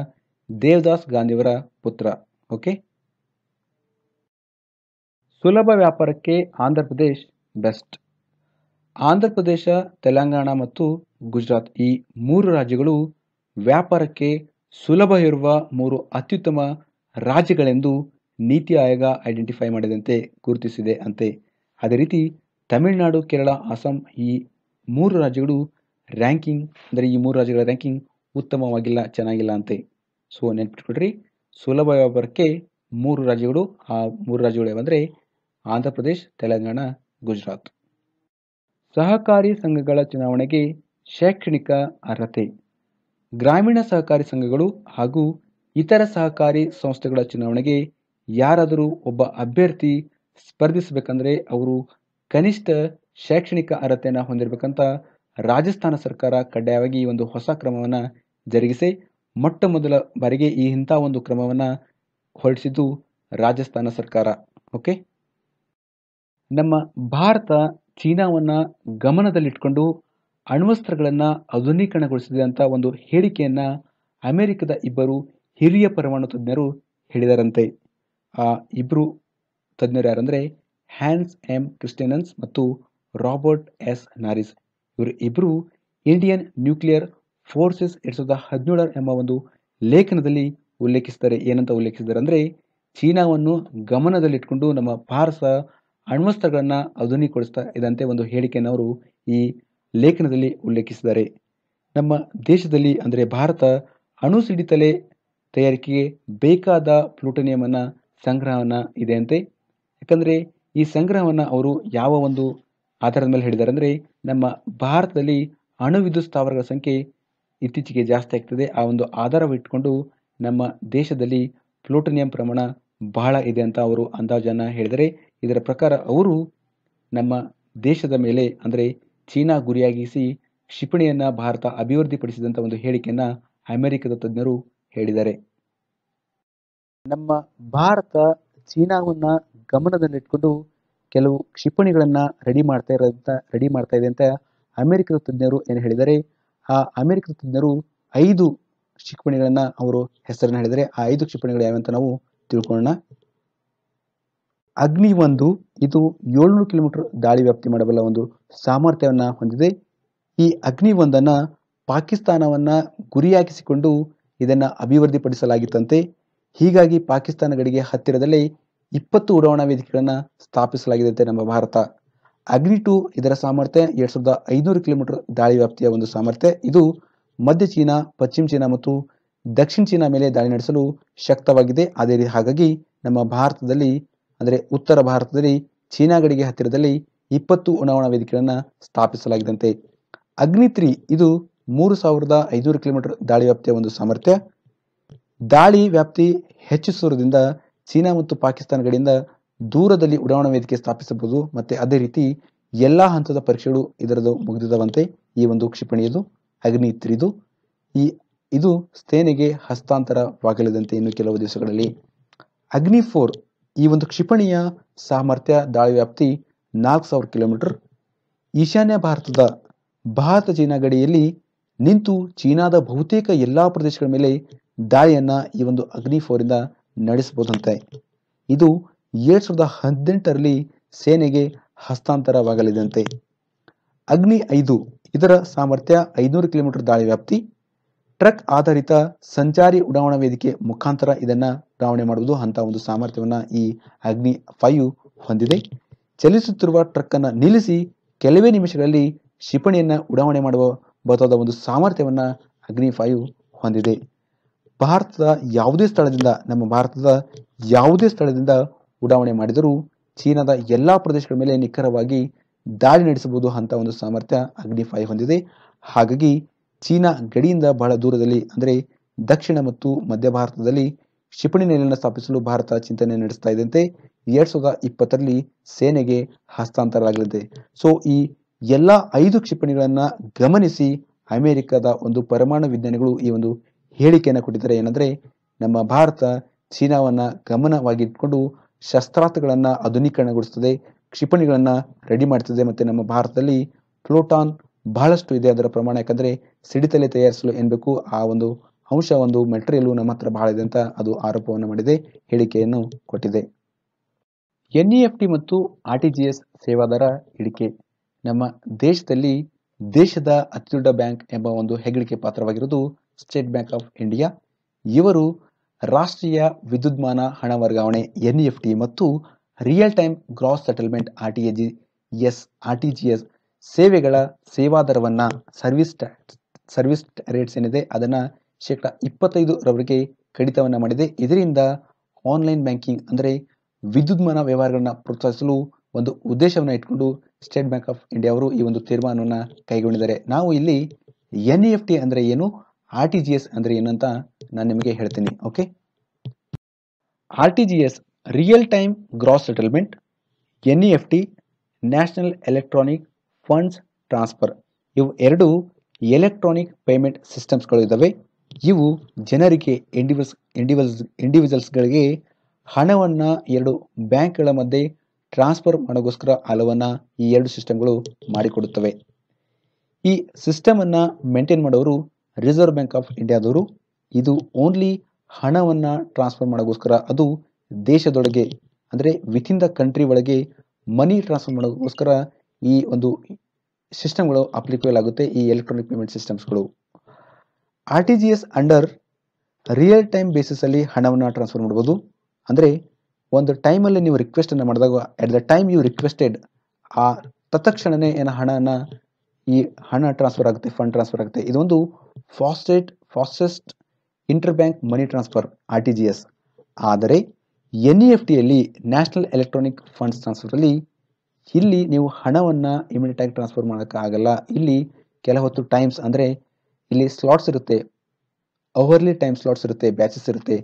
ದೇವದಾಸ್ ಗಾಂಧಿಯವರ ಪುತ್ರ ಓಕೆ ಸುಲಭ ವ್ಯಾಪಾರಕ್ಕೆ ಆಂಧ್ರ ಬೆಸ್ಟ್ ಆಂಧ್ರ ಪ್ರದೇಶ ತೆಲಂಗಾಣ ಮತ್ತು ಗುಜರಾತ್ ಈ ಮೂರು ರಾಜ್ಯಗಳು ವ್ಯಾಪಾರಕ್ಕೆ ಸುಲಭ ಇರುವ ಮೂರು ಅತ್ಯುತ್ತಮ ರಾಜ್ಯಗಳೆಂದು ನೀತಿ ಆಯೋಗ ಐಡೆಂಟಿಫೈ ಮಾಡಿದಂತೆ ಗುರುತಿಸಿದೆ ಅಂತೆ ಅದೇ ರೀತಿ ತಮಿಳುನಾಡು ಕೇರಳ ಅಸ್ಸಾಂ ಈ ಮೂರು ರಾಜ್ಯಗಳು ರ್ಯಾಂಕಿಂಗ್ ಅಂದರೆ ಈ ಮೂರು ರಾಜ್ಯಗಳ ರ್ಯಾಂಕಿಂಗ್ ಉತ್ತಮವಾಗಿಲ್ಲ ಚೆನ್ನಾಗಿಲ್ಲ ಅಂತೆ ಸೊ ನೆನ್ಪಿಟ್ಕೊಳ್ರಿ ಸುಲಭ ವ್ಯಾಪಾರಕ್ಕೆ ಮೂರು ರಾಜ್ಯಗಳು ಆ ಮೂರು ರಾಜ್ಯಗಳು ಯಾವಂದರೆ ಆಂಧ್ರ ಪ್ರದೇಶ್ ತೆಲಂಗಾಣ ಗುಜರಾತ್ ಸಹಕಾರಿ ಸಂಘಗಳ ಚುನಾವಣೆಗೆ ಶೈಕ್ಷಣಿಕ ಅರ್ಹತೆ ಗ್ರಾಮೀಣ ಸಹಕಾರಿ ಸಂಘಗಳು ಹಾಗೂ ಇತರ ಸಹಕಾರಿ ಸಂಸ್ಥೆಗಳ ಚುನಾವಣೆಗೆ ಯಾರಾದರೂ ಒಬ್ಬ ಅಭ್ಯರ್ಥಿ ಸ್ಪರ್ಧಿಸಬೇಕಂದ್ರೆ ಅವರು ಕನಿಷ್ಠ ಶೈಕ್ಷಣಿಕ ಅರ್ಹತೆಯನ್ನು ಹೊಂದಿರಬೇಕಂತ ರಾಜಸ್ಥಾನ ಸರ್ಕಾರ ಕಡ್ಡಾಯವಾಗಿ ಒಂದು ಹೊಸ ಕ್ರಮವನ್ನು ಜರುಗಿಸಿ ಮೊಟ್ಟ ಮೊದಲ ಬಾರಿಗೆ ಈ ಇಂಥ ಒಂದು ಕ್ರಮವನ್ನು ಹೊರಡಿಸಿದ್ದು ರಾಜಸ್ಥಾನ ಸರ್ಕಾರ ಓಕೆ ನಮ್ಮ ಭಾರತ ಚೀನಾವನ್ನು ಗಮನದಲ್ಲಿಟ್ಕೊಂಡು ಅಣ್ವಸ್ತ್ರಗಳನ್ನು ಆಧುನೀಕರಣಗೊಳಿಸಿದೆ ಅಂತ ಒಂದು ಹೇಳಿಕೆಯನ್ನು ಅಮೆರಿಕದ ಇಬ್ಬರು ಹಿರಿಯ ಪರಮಾಣು ತಜ್ಞರು ಹೇಳಿದರಂತೆ ಆ ಇಬ್ಬರು ತಜ್ಞರು ಯಾರಂದರೆ ಹ್ಯಾನ್ಸ್ ಎಂ ಕ್ರಿಸ್ಟಿನನ್ಸ್ ಮತ್ತು ರಾಬರ್ಟ್ ಎಸ್ ನಾರಿಸ್ ಇವರು ಇಬ್ಬರು ಇಂಡಿಯನ್ ನ್ಯೂಕ್ಲಿಯರ್ ಫೋರ್ಸಸ್ ಎರಡು ಸಾವಿರದ ಹದಿನೇಳರ ಎಂಬ ಒಂದು ಲೇಖನದಲ್ಲಿ ಉಲ್ಲೇಖಿಸಿದ್ದಾರೆ ಏನಂತ ಉಲ್ಲೇಖಿಸಿದ್ದಾರೆ ಅಂದರೆ ಚೀನಾವನ್ನು ಗಮನದಲ್ಲಿಟ್ಕೊಂಡು ನಮ್ಮ ಭಾರತ ಅಣ್ವಸ್ತ್ರಗಳನ್ನು ಆಧುನೀಕರಿಸ್ತಾ ಇದ್ದಂತೆ ಒಂದು ಹೇಳಿಕೆಯನ್ನು ಅವರು ಈ ಲೇಖನದಲ್ಲಿ ಉಲ್ಲೇಖಿಸಿದ್ದಾರೆ ನಮ್ಮ ದೇಶದಲ್ಲಿ ಅಂದರೆ ಭಾರತ ಅಣು ಸಿಡಿತಲೆ ತಯಾರಿಕೆಗೆ ಬೇಕಾದ ಪ್ಲೂಟೋನಿಯಮನ್ನು ಸಂಗ್ರಹವನ್ನು ಅಂತೆ ಯಾಕಂದರೆ ಈ ಸಂಗ್ರಹವನ್ನು ಅವರು ಯಾವ ಒಂದು ಆಧಾರದ ಮೇಲೆ ಹೇಳಿದ್ದಾರೆ ಅಂದರೆ ನಮ್ಮ ಭಾರತದಲ್ಲಿ ಅಣು ವಿದ್ಯುತ್ ಸ್ಥಾವರಗಳ ಸಂಖ್ಯೆ ಇತ್ತೀಚೆಗೆ ಜಾಸ್ತಿ ಆಗ್ತದೆ ಆ ಒಂದು ಆಧಾರವಿಟ್ಟುಕೊಂಡು ನಮ್ಮ ದೇಶದಲ್ಲಿ ಪ್ಲೂಟೋನಿಯಂ ಪ್ರಮಾಣ ಬಹಳ ಇದೆ ಅಂತ ಅವರು ಅಂದಾಜನ್ನು ಹೇಳಿದರೆ ಇದರ ಪ್ರಕಾರ ಅವರು ನಮ್ಮ ದೇಶದ ಮೇಲೆ ಅಂದರೆ ಚೀನಾ ಗುರಿಯಾಗಿಸಿ ಕ್ಷಿಪಣಿಯನ್ನು ಭಾರತ ಅಭಿವೃದ್ಧಿಪಡಿಸಿದಂಥ ಒಂದು ಹೇಳಿಕೆಯನ್ನು ಅಮೆರಿಕದ ತಜ್ಞರು ಹೇಳಿದ್ದಾರೆ ನಮ್ಮ ಭಾರತ ಚೀನಾವನ್ನ ಗಮನದಲ್ಲಿಟ್ಕೊಂಡು ಕೆಲವು ಕ್ಷಿಪಣಿಗಳನ್ನ ರೆಡಿ ಮಾಡ್ತಾ ಇರೋದಂತ ರೆಡಿ ಮಾಡ್ತಾ ಇದೆ ಅಂತ ಅಮೆರಿಕದ ತಜ್ಞರು ಏನು ಹೇಳಿದರೆ ಆ ಅಮೆರಿಕದ ತಜ್ಞರು ಐದು ಕ್ಷಿಪಣಿಗಳನ್ನ ಅವರು ಹೆಸರನ್ನ ಹೇಳಿದರೆ ಆ ಐದು ಕ್ಷಿಪಣಿಗಳು ಯಾವಂತ ನಾವು ತಿಳ್ಕೊಳ್ಳೋಣ ಅಗ್ನಿ ಒಂದು ಇದು ಏಳ್ನೂರು ಕಿಲೋಮೀಟರ್ ದಾಳಿ ವ್ಯಾಪ್ತಿ ಮಾಡಬಲ್ಲ ಒಂದು ಸಾಮರ್ಥ್ಯವನ್ನ ಹೊಂದಿದೆ ಈ ಅಗ್ನಿ ಒಂದನ್ನ ಪಾಕಿಸ್ತಾನವನ್ನ ಗುರಿಯಾಗಿಸಿಕೊಂಡು ಇದನ್ನು ಅಭಿವೃದ್ಧಿಪಡಿಸಲಾಗಿತ್ತಂತೆ ಹೀಗಾಗಿ ಪಾಕಿಸ್ತಾನ ಗಡಿಗೆ ಹತ್ತಿರದಲ್ಲಿ ಇಪ್ಪತ್ತು ಉಡಾವಣಾ ವೇದಿಕೆಗಳನ್ನು ಸ್ಥಾಪಿಸಲಾಗಿದಂತೆ ನಮ್ಮ ಭಾರತ ಅಗ್ನಿ ಟು ಇದರ ಸಾಮರ್ಥ್ಯ ಎರಡು ಸಾವಿರದ ಐನೂರು ಕಿಲೋಮೀಟರ್ ದಾಳಿ ವ್ಯಾಪ್ತಿಯ ಒಂದು ಸಾಮರ್ಥ್ಯ ಇದು ಮಧ್ಯ ಚೀನಾ ಪಶ್ಚಿಮ ಚೀನಾ ಮತ್ತು ದಕ್ಷಿಣ ಚೀನಾ ಮೇಲೆ ದಾಳಿ ನಡೆಸಲು ಶಕ್ತವಾಗಿದೆ ಅದೇ ರೀತಿ ಹಾಗಾಗಿ ನಮ್ಮ ಭಾರತದಲ್ಲಿ ಅಂದರೆ ಉತ್ತರ ಭಾರತದಲ್ಲಿ ಚೀನಾ ಗಡಿಗೆ ಹತ್ತಿರದಲ್ಲಿ ಇಪ್ಪತ್ತು ಉಡಾವಣಾ ವೇದಿಕೆಗಳನ್ನು ಸ್ಥಾಪಿಸಲಾಗಿದಂತೆ ಅಗ್ನಿ ಇದು ಮೂರು ಸಾವಿರದ ಐದುನೂರು ಕಿಲೋಮೀಟರ್ ದಾಳಿ ವ್ಯಾಪ್ತಿಯ ಒಂದು ಸಾಮರ್ಥ್ಯ ದಾಳಿ ವ್ಯಾಪ್ತಿ ಹೆಚ್ಚಿಸುವುದರಿಂದ ಚೀನಾ ಮತ್ತು ಪಾಕಿಸ್ತಾನಗಳಿಂದ ದೂರದಲ್ಲಿ ಉಡಾವಣಾ ವೇದಿಕೆ ಸ್ಥಾಪಿಸಬಹುದು ಮತ್ತೆ ಅದೇ ರೀತಿ ಎಲ್ಲ ಹಂತದ ಪರೀಕ್ಷೆಗಳು ಇದರದ್ದು ಮುಗಿದಿದವಂತೆ ಈ ಒಂದು ಕ್ಷಿಪಣಿಯದು ಅಗ್ನಿ ತ್ರೀದು ಈ ಇದು ಸೇನೆಗೆ ಹಸ್ತಾಂತರವಾಗಲಿದಂತೆ ಇನ್ನು ಕೆಲವು ದಿವಸಗಳಲ್ಲಿ ಅಗ್ನಿ ಫೋರ್ ಈ ಒಂದು ಕ್ಷಿಪಣಿಯ ಸಾಮರ್ಥ್ಯ ದಾಳಿ ವ್ಯಾಪ್ತಿ ನಾಲ್ಕು ಸಾವಿರ ಕಿಲೋಮೀಟರ್ ಈಶಾನ್ಯ ಭಾರತದ ಭಾರತ ಚೀನಾ ಗಡಿಯಲ್ಲಿ ನಿಂತು ಚೀನಾದ ಬಹುತೇಕ ಎಲ್ಲಾ ಪ್ರದೇಶಗಳ ಮೇಲೆ ದಾಳಿಯನ್ನ ಈ ಒಂದು ಅಗ್ನಿ ಇಂದ ನಡೆಸಬಹುದಂತೆ ಇದು ಎರಡು ಸಾವಿರದ ಹದಿನೆಂಟರಲ್ಲಿ ಸೇನೆಗೆ ಹಸ್ತಾಂತರವಾಗಲಿದಂತೆ ಅಗ್ನಿ ಐದು ಇದರ ಸಾಮರ್ಥ್ಯ ಐದುನೂರು ಕಿಲೋಮೀಟರ್ ದಾಳಿ ವ್ಯಾಪ್ತಿ ಟ್ರಕ್ ಆಧಾರಿತ ಸಂಚಾರಿ ಉಡಾವಣಾ ವೇದಿಕೆ ಮುಖಾಂತರ ಇದನ್ನು ಉಡಾವಣೆ ಮಾಡುವುದು ಅಂತ ಒಂದು ಸಾಮರ್ಥ್ಯವನ್ನ ಈ ಅಗ್ನಿ ಫೈವ್ ಹೊಂದಿದೆ ಚಲಿಸುತ್ತಿರುವ ಟ್ರಕ್ ಅನ್ನು ನಿಲ್ಲಿಸಿ ಕೆಲವೇ ನಿಮಿಷಗಳಲ್ಲಿ ಕ್ಷಿಪಣಿಯನ್ನ ಉಡಾವಣೆ ಮಾಡುವ ಬರುತ್ತಾದ ಒಂದು ಸಾಮರ್ಥ್ಯವನ್ನು ಅಗ್ನಿ ಫೈವ್ ಹೊಂದಿದೆ ಭಾರತದ ಯಾವುದೇ ಸ್ಥಳದಿಂದ ನಮ್ಮ ಭಾರತದ ಯಾವುದೇ ಸ್ಥಳದಿಂದ ಉಡಾವಣೆ ಮಾಡಿದರೂ ಚೀನಾದ ಎಲ್ಲ ಪ್ರದೇಶಗಳ ಮೇಲೆ ನಿಖರವಾಗಿ ದಾಳಿ ನಡೆಸಬಹುದು ಅಂತ ಒಂದು ಸಾಮರ್ಥ್ಯ ಫೈವ್ ಹೊಂದಿದೆ ಹಾಗಾಗಿ ಚೀನಾ ಗಡಿಯಿಂದ ಬಹಳ ದೂರದಲ್ಲಿ ಅಂದರೆ ದಕ್ಷಿಣ ಮತ್ತು ಮಧ್ಯ ಭಾರತದಲ್ಲಿ ಕ್ಷಿಪಣಿ ನೆಲೆಯನ್ನು ಸ್ಥಾಪಿಸಲು ಭಾರತ ಚಿಂತನೆ ನಡೆಸ್ತಾ ಇದ್ದಂತೆ ಎರಡ್ ಸಾವಿರದ ಇಪ್ಪತ್ತರಲ್ಲಿ ಸೇನೆಗೆ ಆಗಲಿದೆ ಸೊ ಈ ಎಲ್ಲ ಐದು ಕ್ಷಿಪಣಿಗಳನ್ನು ಗಮನಿಸಿ ಅಮೆರಿಕದ ಒಂದು ಪರಮಾಣು ವಿಜ್ಞಾನಿಗಳು ಈ ಒಂದು ಹೇಳಿಕೆಯನ್ನು ಕೊಟ್ಟಿದ್ದಾರೆ ಏನಂದ್ರೆ ನಮ್ಮ ಭಾರತ ಚೀನಾವನ್ನ ಗಮನವಾಗಿಟ್ಕೊಂಡು ಶಸ್ತ್ರಾಸ್ತ್ರಗಳನ್ನು ಆಧುನೀಕರಣಗೊಳಿಸುತ್ತದೆ ಕ್ಷಿಪಣಿಗಳನ್ನು ರೆಡಿ ಮಾಡ್ತದೆ ಮತ್ತೆ ನಮ್ಮ ಭಾರತದಲ್ಲಿ ಪ್ಲೋಟಾನ್ ಬಹಳಷ್ಟು ಇದೆ ಅದರ ಪ್ರಮಾಣ ಯಾಕಂದ್ರೆ ಸಿಡಿತಲೆ ತಯಾರಿಸಲು ಏನ್ಬೇಕು ಆ ಒಂದು ಅಂಶ ಒಂದು ಮೆಟೀರಿಯಲ್ ನಮ್ಮ ಹತ್ರ ಬಹಳ ಇದೆ ಅಂತ ಅದು ಆರೋಪವನ್ನು ಮಾಡಿದೆ ಹೇಳಿಕೆಯನ್ನು ಕೊಟ್ಟಿದೆ ಎನ್ಇಎಫ್ಟಿ ಮತ್ತು ಎಸ್ ಸೇವಾದರ ಇಳಿಕೆ ನಮ್ಮ ದೇಶದಲ್ಲಿ ದೇಶದ ಅತಿದೊಡ್ಡ ಬ್ಯಾಂಕ್ ಎಂಬ ಒಂದು ಹೆಗ್ಗಳಿಕೆ ಪಾತ್ರವಾಗಿರುವುದು ಸ್ಟೇಟ್ ಬ್ಯಾಂಕ್ ಆಫ್ ಇಂಡಿಯಾ ಇವರು ರಾಷ್ಟ್ರೀಯ ವಿದ್ಯುದ್ಮಾನ ಹಣ ವರ್ಗಾವಣೆ ಎನ್ ಇ ಎಫ್ ಟಿ ಮತ್ತು real time gross settlement R T A G S R T G S ಸೇವೆಗಳ ಸೇವಾ ಸರ್ವಿಸ್ ಸರ್ವಿಸ್ ರೇಟ್ಸ್ ಏನಿದೆ ಅದನ್ನು ಶೇಕಡ ಇಪ್ಪತ್ತೈದರವರೆಗೆ ರವರೆಗೆ ಕಡಿತವನ್ನು ಮಾಡಿದೆ ಇದರಿಂದ ಆನ್ಲೈನ್ ಬ್ಯಾಂಕಿಂಗ್ ಅಂದರೆ ವಿದ್ಯುದ್ಮಾನ ವ್ಯವಹಾರಗಳನ್ನು ಪ್ರೋತ್ಸಾಹಿಸಲು ಒಂದು ಉದ್ದೇಶವನ್ನು ಇಟ್ಕೊಂಡು ಸ್ಟೇಟ್ ಬ್ಯಾಂಕ್ ಆಫ್ ಇಂಡಿಯಾ ಅವರು ಈ ಒಂದು ತೀರ್ಮಾನವನ್ನು ಕೈಗೊಂಡಿದ್ದಾರೆ ನಾವು ಇಲ್ಲಿ N E e F T ಅಂದರೆ ಏನು ಆರ್ ಟಿ ಜಿ ಎಸ್ ಅಂದರೆ ಏನು ಅಂತ ನಾನು ನಿಮಗೆ ಹೇಳ್ತೀನಿ okay R T G S real time gross settlement N E F T national electronic funds transfer ಇವು ಎರಡು ಎಲೆಕ್ಟ್ರಾನಿಕ್ ಪೇಮೆಂಟ್ ಸಿಸ್ಟಮ್ಸ್ಗಳು ಇದ್ದಾವೆ ಇವು ಜನರಿಗೆ ಇಂಡಿವಿಜುವಲ್ಸ್ ಇಂಡಿವಿಜುವಲ್ಸ್ ಇಂಡಿವಿಜುವಲ್ಸ್ಗಳಿಗೆ ಹಣವನ್ನು ಎರಡು ಬ್ಯಾಂಕ್ಗಳ ಮಧ್ಯೆ ಟ್ರಾನ್ಸ್ಫರ್ ಮಾಡೋಗೋಸ್ಕರ ಹಲವನ್ನು ಈ ಎರಡು ಸಿಸ್ಟಮ್ಗಳು ಮಾಡಿಕೊಡುತ್ತವೆ ಈ ಸಿಸ್ಟಮನ್ನು ಮೇಂಟೈನ್ ಮಾಡೋರು ರಿಸರ್ವ್ ಬ್ಯಾಂಕ್ ಆಫ್ ಇಂಡಿಯಾದವರು ಇದು ಓನ್ಲಿ ಹಣವನ್ನು ಟ್ರಾನ್ಸ್ಫರ್ ಮಾಡೋಗೋಸ್ಕರ ಅದು ದೇಶದೊಳಗೆ ಅಂದರೆ ಇನ್ ದ ಕಂಟ್ರಿ ಒಳಗೆ ಮನಿ ಟ್ರಾನ್ಸ್ಫರ್ ಮಾಡೋಕ್ಕೋಸ್ಕರ ಈ ಒಂದು ಸಿಸ್ಟಮ್ಗಳು ಅಪ್ಲಿಕೇಬಲ್ ಆಗುತ್ತೆ ಈ ಎಲೆಕ್ಟ್ರಾನಿಕ್ ಪೇಮೆಂಟ್ ಸಿಸ್ಟಮ್ಸ್ಗಳು R T G S under real time ಬೇಸಿಸಲ್ಲಿ ಹಣವನ್ನು ಟ್ರಾನ್ಸ್ಫರ್ ಮಾಡ್ಬೋದು ಅಂದರೆ ಒಂದು ಟೈಮಲ್ಲಿ ನೀವು ರಿಕ್ವೆಸ್ಟನ್ನು ಮಾಡಿದಾಗ at the time you requested ಆ ತತ್ಕ್ಷಣವೇ ಏನೋ ಹಣನ ಈ ಹಣ ಟ್ರಾನ್ಸ್ಫರ್ ಆಗುತ್ತೆ ಫಂಡ್ ಟ್ರಾನ್ಸ್ಫರ್ ಆಗುತ್ತೆ ಇದೊಂದು ಫಾಸ್ಟೆಟ್ fastest inter bank money transfer R T G S ಆದರೆ ಎನ್ ಇ ಎಫ್ ಟಿಯಲ್ಲಿ ನ್ಯಾಷನಲ್ ಎಲೆಕ್ಟ್ರಾನಿಕ್ ಫಂಡ್ಸ್ ಟ್ರಾನ್ಸ್ಫರಲ್ಲಿ ಇಲ್ಲಿ ನೀವು ಹಣವನ್ನು ಆಗಿ ಟ್ರಾನ್ಸ್ಫರ್ ಮಾಡೋಕ್ಕಾಗಲ್ಲ ಇಲ್ಲಿ ಕೆಲ ಹೊತ್ತು ಟೈಮ್ಸ್ ಅಂದರೆ ಇಲ್ಲಿ ಸ್ಲಾಟ್ಸ್ ಇರುತ್ತೆ ಅವರ್ಲಿ ಟೈಮ್ ಸ್ಲಾಟ್ಸ್ ಇರುತ್ತೆ ಬ್ಯಾಚಸ್ ಇರುತ್ತೆ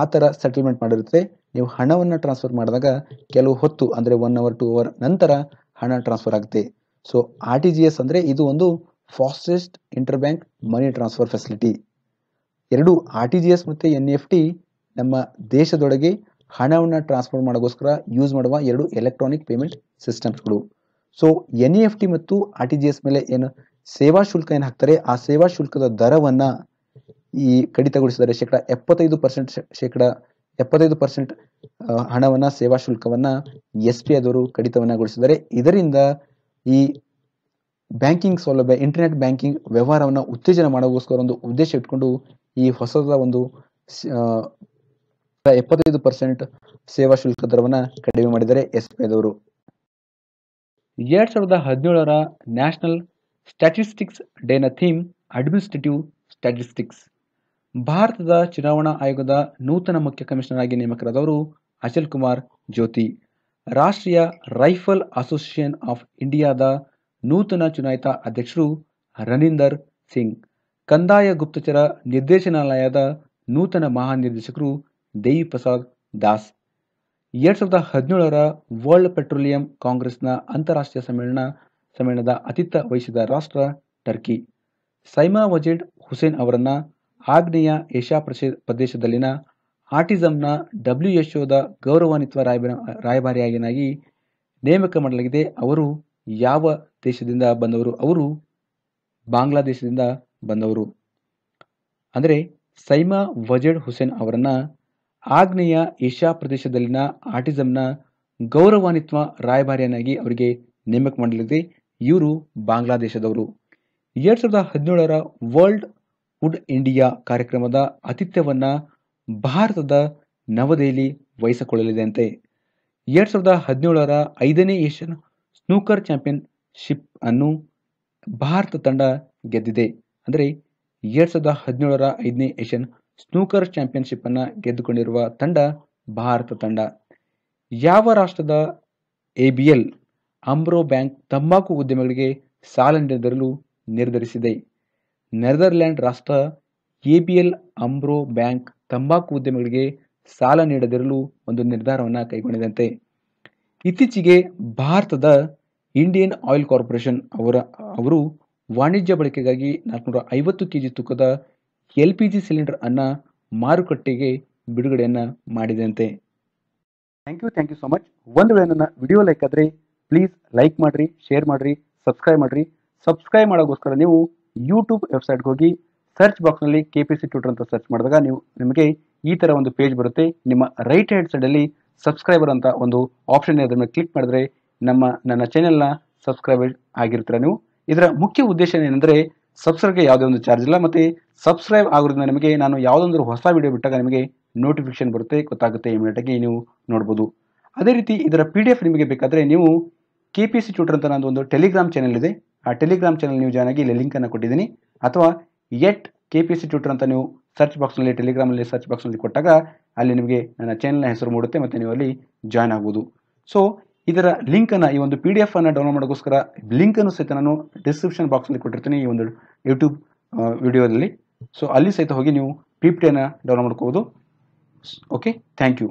ಆ ಥರ ಸೆಟಲ್ಮೆಂಟ್ ಮಾಡಿರುತ್ತೆ ನೀವು ಹಣವನ್ನು ಟ್ರಾನ್ಸ್ಫರ್ ಮಾಡಿದಾಗ ಕೆಲವು ಹೊತ್ತು ಅಂದರೆ ಒನ್ ಅವರ್ ಟು ಅವರ್ ನಂತರ ಹಣ ಟ್ರಾನ್ಸ್ಫರ್ ಆಗುತ್ತೆ so R T G S ಅಂದರೆ ಇದು ಒಂದು fastest inter bank money transfer facility ಎರಡು ಆರ್ ಟಿ ಜಿ ಎಸ್ ಮತ್ತು ಎನ್ ಎಫ್ ಟಿ ನಮ್ಮ ದೇಶದೊಳಗೆ ಹಣವನ್ನು ಟ್ರಾನ್ಸ್ಫರ್ ಮಾಡೋಕ್ಕೋಸ್ಕರ ಯೂಸ್ ಮಾಡುವ ಎರಡು ಎಲೆಕ್ಟ್ರಾನಿಕ್ ಪೇಮೆಂಟ್ ಸಿಸ್ಟಮ್ಸ್ಗಳು so N E F T ಮತ್ತು ಆರ್ ಟಿ ಜಿ ಎಸ್ ಮೇಲೆ ಏನು ಸೇವಾ ಶುಲ್ಕ ಏನು ಹಾಕ್ತಾರೆ ಆ ಸೇವಾ ಶುಲ್ಕದ ದರವನ್ನು ಈ ಕಡಿತಗೊಳಿಸಿದರೆ ಶೇಕಡ ಎಪ್ಪತ್ತೈದು ಪರ್ಸೆಂಟ್ ಶೇಕಡ ಎಪ್ಪತ್ತೈದು ಪರ್ಸೆಂಟ್ ಹಣವನ್ನ ಸೇವಾ ಶುಲ್ಕವನ್ನ ಎಸ್ ಪಿ ಆದವರು ಕಡಿತವನ್ನಗೊಳಿಸಿದ್ದಾರೆ ಇದರಿಂದ ಈ ಬ್ಯಾಂಕಿಂಗ್ ಸೌಲಭ್ಯ ಇಂಟರ್ನೆಟ್ ಬ್ಯಾಂಕಿಂಗ್ ವ್ಯವಹಾರವನ್ನು ಉತ್ತೇಜನ ಮಾಡೋಸ್ಕರ ಒಂದು ಉದ್ದೇಶ ಇಟ್ಕೊಂಡು ಈ ಹೊಸದ ಒಂದು ಎಪ್ಪತ್ತೈದು ಪರ್ಸೆಂಟ್ ಸೇವಾ ಶುಲ್ಕ ದರವನ್ನು ಕಡಿಮೆ ಮಾಡಿದ್ದಾರೆ ಎಸ್ ಪಿ ಅದವರು ಎರಡ್ ಸಾವಿರದ ಹದಿನೇಳರ ನ್ಯಾಷನಲ್ ಸ್ಟ್ಯಾಟಿಸ್ಟಿಕ್ಸ್ ಡೇನ ಥೀಮ್ ಅಡ್ಮಿನಿಸ್ಟ್ರೇಟಿವ್ ಸ್ಟ್ಯಾಟಿಸ್ಟಿಕ್ಸ್ ಭಾರತದ ಚುನಾವಣಾ ಆಯೋಗದ ನೂತನ ಮುಖ್ಯ ಕಮಿಷನರ್ ಆಗಿ ನೇಮಕರಾದವರು ಅಚಲ್ ಕುಮಾರ್ ಜ್ಯೋತಿ ರಾಷ್ಟ್ರೀಯ ರೈಫಲ್ ಅಸೋಸಿಯೇಷನ್ ಆಫ್ ಇಂಡಿಯಾದ ನೂತನ ಚುನಾಯಿತ ಅಧ್ಯಕ್ಷರು ರನಿಂದರ್ ಸಿಂಗ್ ಕಂದಾಯ ಗುಪ್ತಚರ ನಿರ್ದೇಶನಾಲಯದ ನೂತನ ಮಹಾನಿರ್ದೇಶಕರು ದೇವಿ ಪ್ರಸಾದ್ ದಾಸ್ ಎರಡು ಸಾವಿರದ ಹದಿನೇಳರ ವರ್ಲ್ಡ್ ಪೆಟ್ರೋಲಿಯಂ ಕಾಂಗ್ರೆಸ್ನ ಅಂತಾರಾಷ್ಟ್ರೀಯ ಸಮ್ಮೇಳನ ಸಮ್ಮೇಳನದ ಅತಿಥ ವಹಿಸಿದ ರಾಷ್ಟ್ರ ಟರ್ಕಿ ಸೈಮಾ ವಜೇಡ್ ಹುಸೇನ್ ಅವರನ್ನು ಆಗ್ನೇಯ ಏಷ್ಯಾ ಪ್ರದೇಶದಲ್ಲಿನ ಡಬ್ಲ್ಯೂ ಒದ ಗೌರವಾನ್ವಿತ ರಾಯಭಾರ ರಾಯಭಾರಿಯಾಗಿನಾಗಿ ನೇಮಕ ಮಾಡಲಾಗಿದೆ ಅವರು ಯಾವ ದೇಶದಿಂದ ಬಂದವರು ಅವರು ಬಾಂಗ್ಲಾದೇಶದಿಂದ ಬಂದವರು ಅಂದರೆ ಸೈಮಾ ವಜೇಡ್ ಹುಸೇನ್ ಅವರನ್ನು ಆಗ್ನೇಯ ಏಷ್ಯಾ ಪ್ರದೇಶದಲ್ಲಿನ ಆಟಿಸಂನ ಗೌರವಾನ್ವಿತ ರಾಯಭಾರಿಯನ್ನಾಗಿ ಅವರಿಗೆ ನೇಮಕ ಮಾಡಲಾಗಿದೆ ಇವರು ಬಾಂಗ್ಲಾದೇಶದವರು ಎರಡು ಸಾವಿರದ ಹದಿನೇಳರ ವರ್ಲ್ಡ್ ವುಡ್ ಇಂಡಿಯಾ ಕಾರ್ಯಕ್ರಮದ ಆತಿಥ್ಯವನ್ನು ಭಾರತದ ನವದೆಹಲಿ ವಹಿಸಿಕೊಳ್ಳಲಿದೆಯಂತೆ ಎರಡ್ ಸಾವಿರದ ಹದಿನೇಳರ ಐದನೇ ಏಷ್ಯನ್ ಸ್ನೂಕರ್ ಚಾಂಪಿಯನ್ಶಿಪ್ ಅನ್ನು ಭಾರತ ತಂಡ ಗೆದ್ದಿದೆ ಅಂದರೆ ಎರಡ್ ಸಾವಿರದ ಹದಿನೇಳರ ಐದನೇ ಏಷ್ಯನ್ ಸ್ನೂಕರ್ ಅನ್ನು ಗೆದ್ದುಕೊಂಡಿರುವ ತಂಡ ಭಾರತ ತಂಡ ಯಾವ ರಾಷ್ಟ್ರದ A B L Amro bank ತಂಬಾಕು ಉದ್ಯಮಗಳಿಗೆ ಸಾಲ ನೀಡಲು ನಿರ್ಧರಿಸಿದೆ ನೆದರ್ಲ್ಯಾಂಡ್ ರಾಷ್ಟ್ರ ಕೆಪಿಎಲ್ ಅಂಬ್ರೋ ಬ್ಯಾಂಕ್ ತಂಬಾಕು ಉದ್ಯಮಿಗಳಿಗೆ ಸಾಲ ನೀಡದಿರಲು ಒಂದು ನಿರ್ಧಾರವನ್ನು ಕೈಗೊಂಡಿದಂತೆ ಇತ್ತೀಚೆಗೆ ಭಾರತದ ಇಂಡಿಯನ್ ಆಯಿಲ್ ಕಾರ್ಪೊರೇಷನ್ ಅವರ ಅವರು ವಾಣಿಜ್ಯ ಬಳಕೆಗಾಗಿ ನಾಲ್ಕುನೂರ ಐವತ್ತು ಕೆಜಿ ತೂಕದ ಎಲ್ ಪಿ ಜಿ ಸಿಲಿಂಡರ್ ಅನ್ನು ಮಾರುಕಟ್ಟೆಗೆ ಬಿಡುಗಡೆಯನ್ನು ಮಾಡಿದಂತೆ thank you thank you so much ಒಂದು ವೇಳೆ ನನ್ನ ವಿಡಿಯೋ ಲೈಕ್ ಆದರೆ ಪ್ಲೀಸ್ ಲೈಕ್ ಮಾಡಿರಿ ಶೇರ್ ಮಾಡಿರಿ ಸಬ್ಸ್ಕ್ರೈಬ್ ಮಾಡಿರಿ ಸಬ್ಸ್ಕ್ರೈಬ್ ಮಾಡೋಕ್ಕೋಸ್ಕರ ನೀವು ಯೂಟ್ಯೂಬ್ ವೆಬ್ಸೈಟ್ಗೆ ಹೋಗಿ ಸರ್ಚ್ ಬಾಕ್ಸ್ನಲ್ಲಿ ಕೆ ಪಿ ಸಿ ಟ್ಯೂಟರ್ ಅಂತ ಸರ್ಚ್ ಮಾಡಿದಾಗ ನೀವು ನಿಮಗೆ ಈ ಥರ ಒಂದು ಪೇಜ್ ಬರುತ್ತೆ ನಿಮ್ಮ ರೈಟ್ ಹ್ಯಾಂಡ್ ಸೈಡಲ್ಲಿ ಸಬ್ಸ್ಕ್ರೈಬರ್ ಅಂತ ಒಂದು ಆಪ್ಷನ್ ಇದೆ ಅದನ್ನು ಕ್ಲಿಕ್ ಮಾಡಿದ್ರೆ ನಮ್ಮ ನನ್ನ ಚಾನೆಲ್ನ ಸಬ್ಸ್ಕ್ರೈಬರ್ ಆಗಿರ್ತೀರ ನೀವು ಇದರ ಮುಖ್ಯ ಉದ್ದೇಶ ಏನಂದರೆ ಸಬ್ಸ್ಕ್ರೈಬ್ಗೆ ಯಾವುದೇ ಒಂದು ಚಾರ್ಜ್ ಇಲ್ಲ ಮತ್ತು ಸಬ್ಸ್ಕ್ರೈಬ್ ಆಗೋದ್ರಿಂದ ನಿಮಗೆ ನಾನು ಯಾವುದೊಂದು ಹೊಸ ವೀಡಿಯೋ ಬಿಟ್ಟಾಗ ನಿಮಗೆ ನೋಟಿಫಿಕೇಶನ್ ಬರುತ್ತೆ ಗೊತ್ತಾಗುತ್ತೆ ಇಮಿಡಿಯೇಟಾಗಿ ನೀವು ನೋಡ್ಬೋದು ಅದೇ ರೀತಿ ಇದರ ಪಿ ಡಿ ಎಫ್ ನಿಮಗೆ ಬೇಕಾದರೆ ನೀವು ಕೆ ಪಿ ಸಿ ಟ್ಯೂಟರ್ ಅಂತ ನನ್ನದು ಒಂದು ಟೆಲಿಗ್ರಾಮ್ ಚಾನೆಲ್ ಇದೆ ಆ ಟೆಲಿಗ್ರಾಮ್ ಚಾನಲ್ ನೀವು ಜಾಯ್ನ್ ಆಗಿ ಇಲ್ಲಿ ಲಿಂಕನ್ನು ಕೊಟ್ಟಿದ್ದೀನಿ ಅಥವಾ at K P C tutor ಅಂತ ನೀವು ಸರ್ಚ್ ಬಾಕ್ಸ್ನಲ್ಲಿ ಟೆಲಿಗ್ರಾಮಲ್ಲಿ ಸರ್ಚ್ ಬಾಕ್ಸ್ನಲ್ಲಿ ಕೊಟ್ಟಾಗ ಅಲ್ಲಿ ನಿಮಗೆ ನನ್ನ ಚಾನಲ್ನ ಹೆಸರು ಮೂಡುತ್ತೆ ಮತ್ತು ನೀವು ಅಲ್ಲಿ ಜಾಯ್ನ್ ಆಗ್ಬೋದು ಸೊ ಇದರ ಲಿಂಕನ್ನು ಈ ಒಂದು ಪಿ ಡಿ ಎಫನ್ನು ಡೌನ್ಲೋಡ್ ಮಾಡೋಕ್ಕೋಸ್ಕರ ಲಿಂಕನ್ನು ಸಹಿತ ನಾನು ಡಿಸ್ಕ್ರಿಪ್ಷನ್ ಬಾಕ್ಸ್ನಲ್ಲಿ ಕೊಟ್ಟಿರ್ತೀನಿ ಈ ಒಂದು ಯೂಟ್ಯೂಬ್ ವಿಡಿಯೋದಲ್ಲಿ ಸೊ ಅಲ್ಲಿ ಸಹಿತ ಹೋಗಿ ನೀವು ಪಿ ಪಿ ಟಿಯನ್ನು ಡೌನ್ಲೋಡ್ ಮಾಡ್ಕೋಬೋದು ಓಕೆ ಥ್ಯಾಂಕ್ ಯು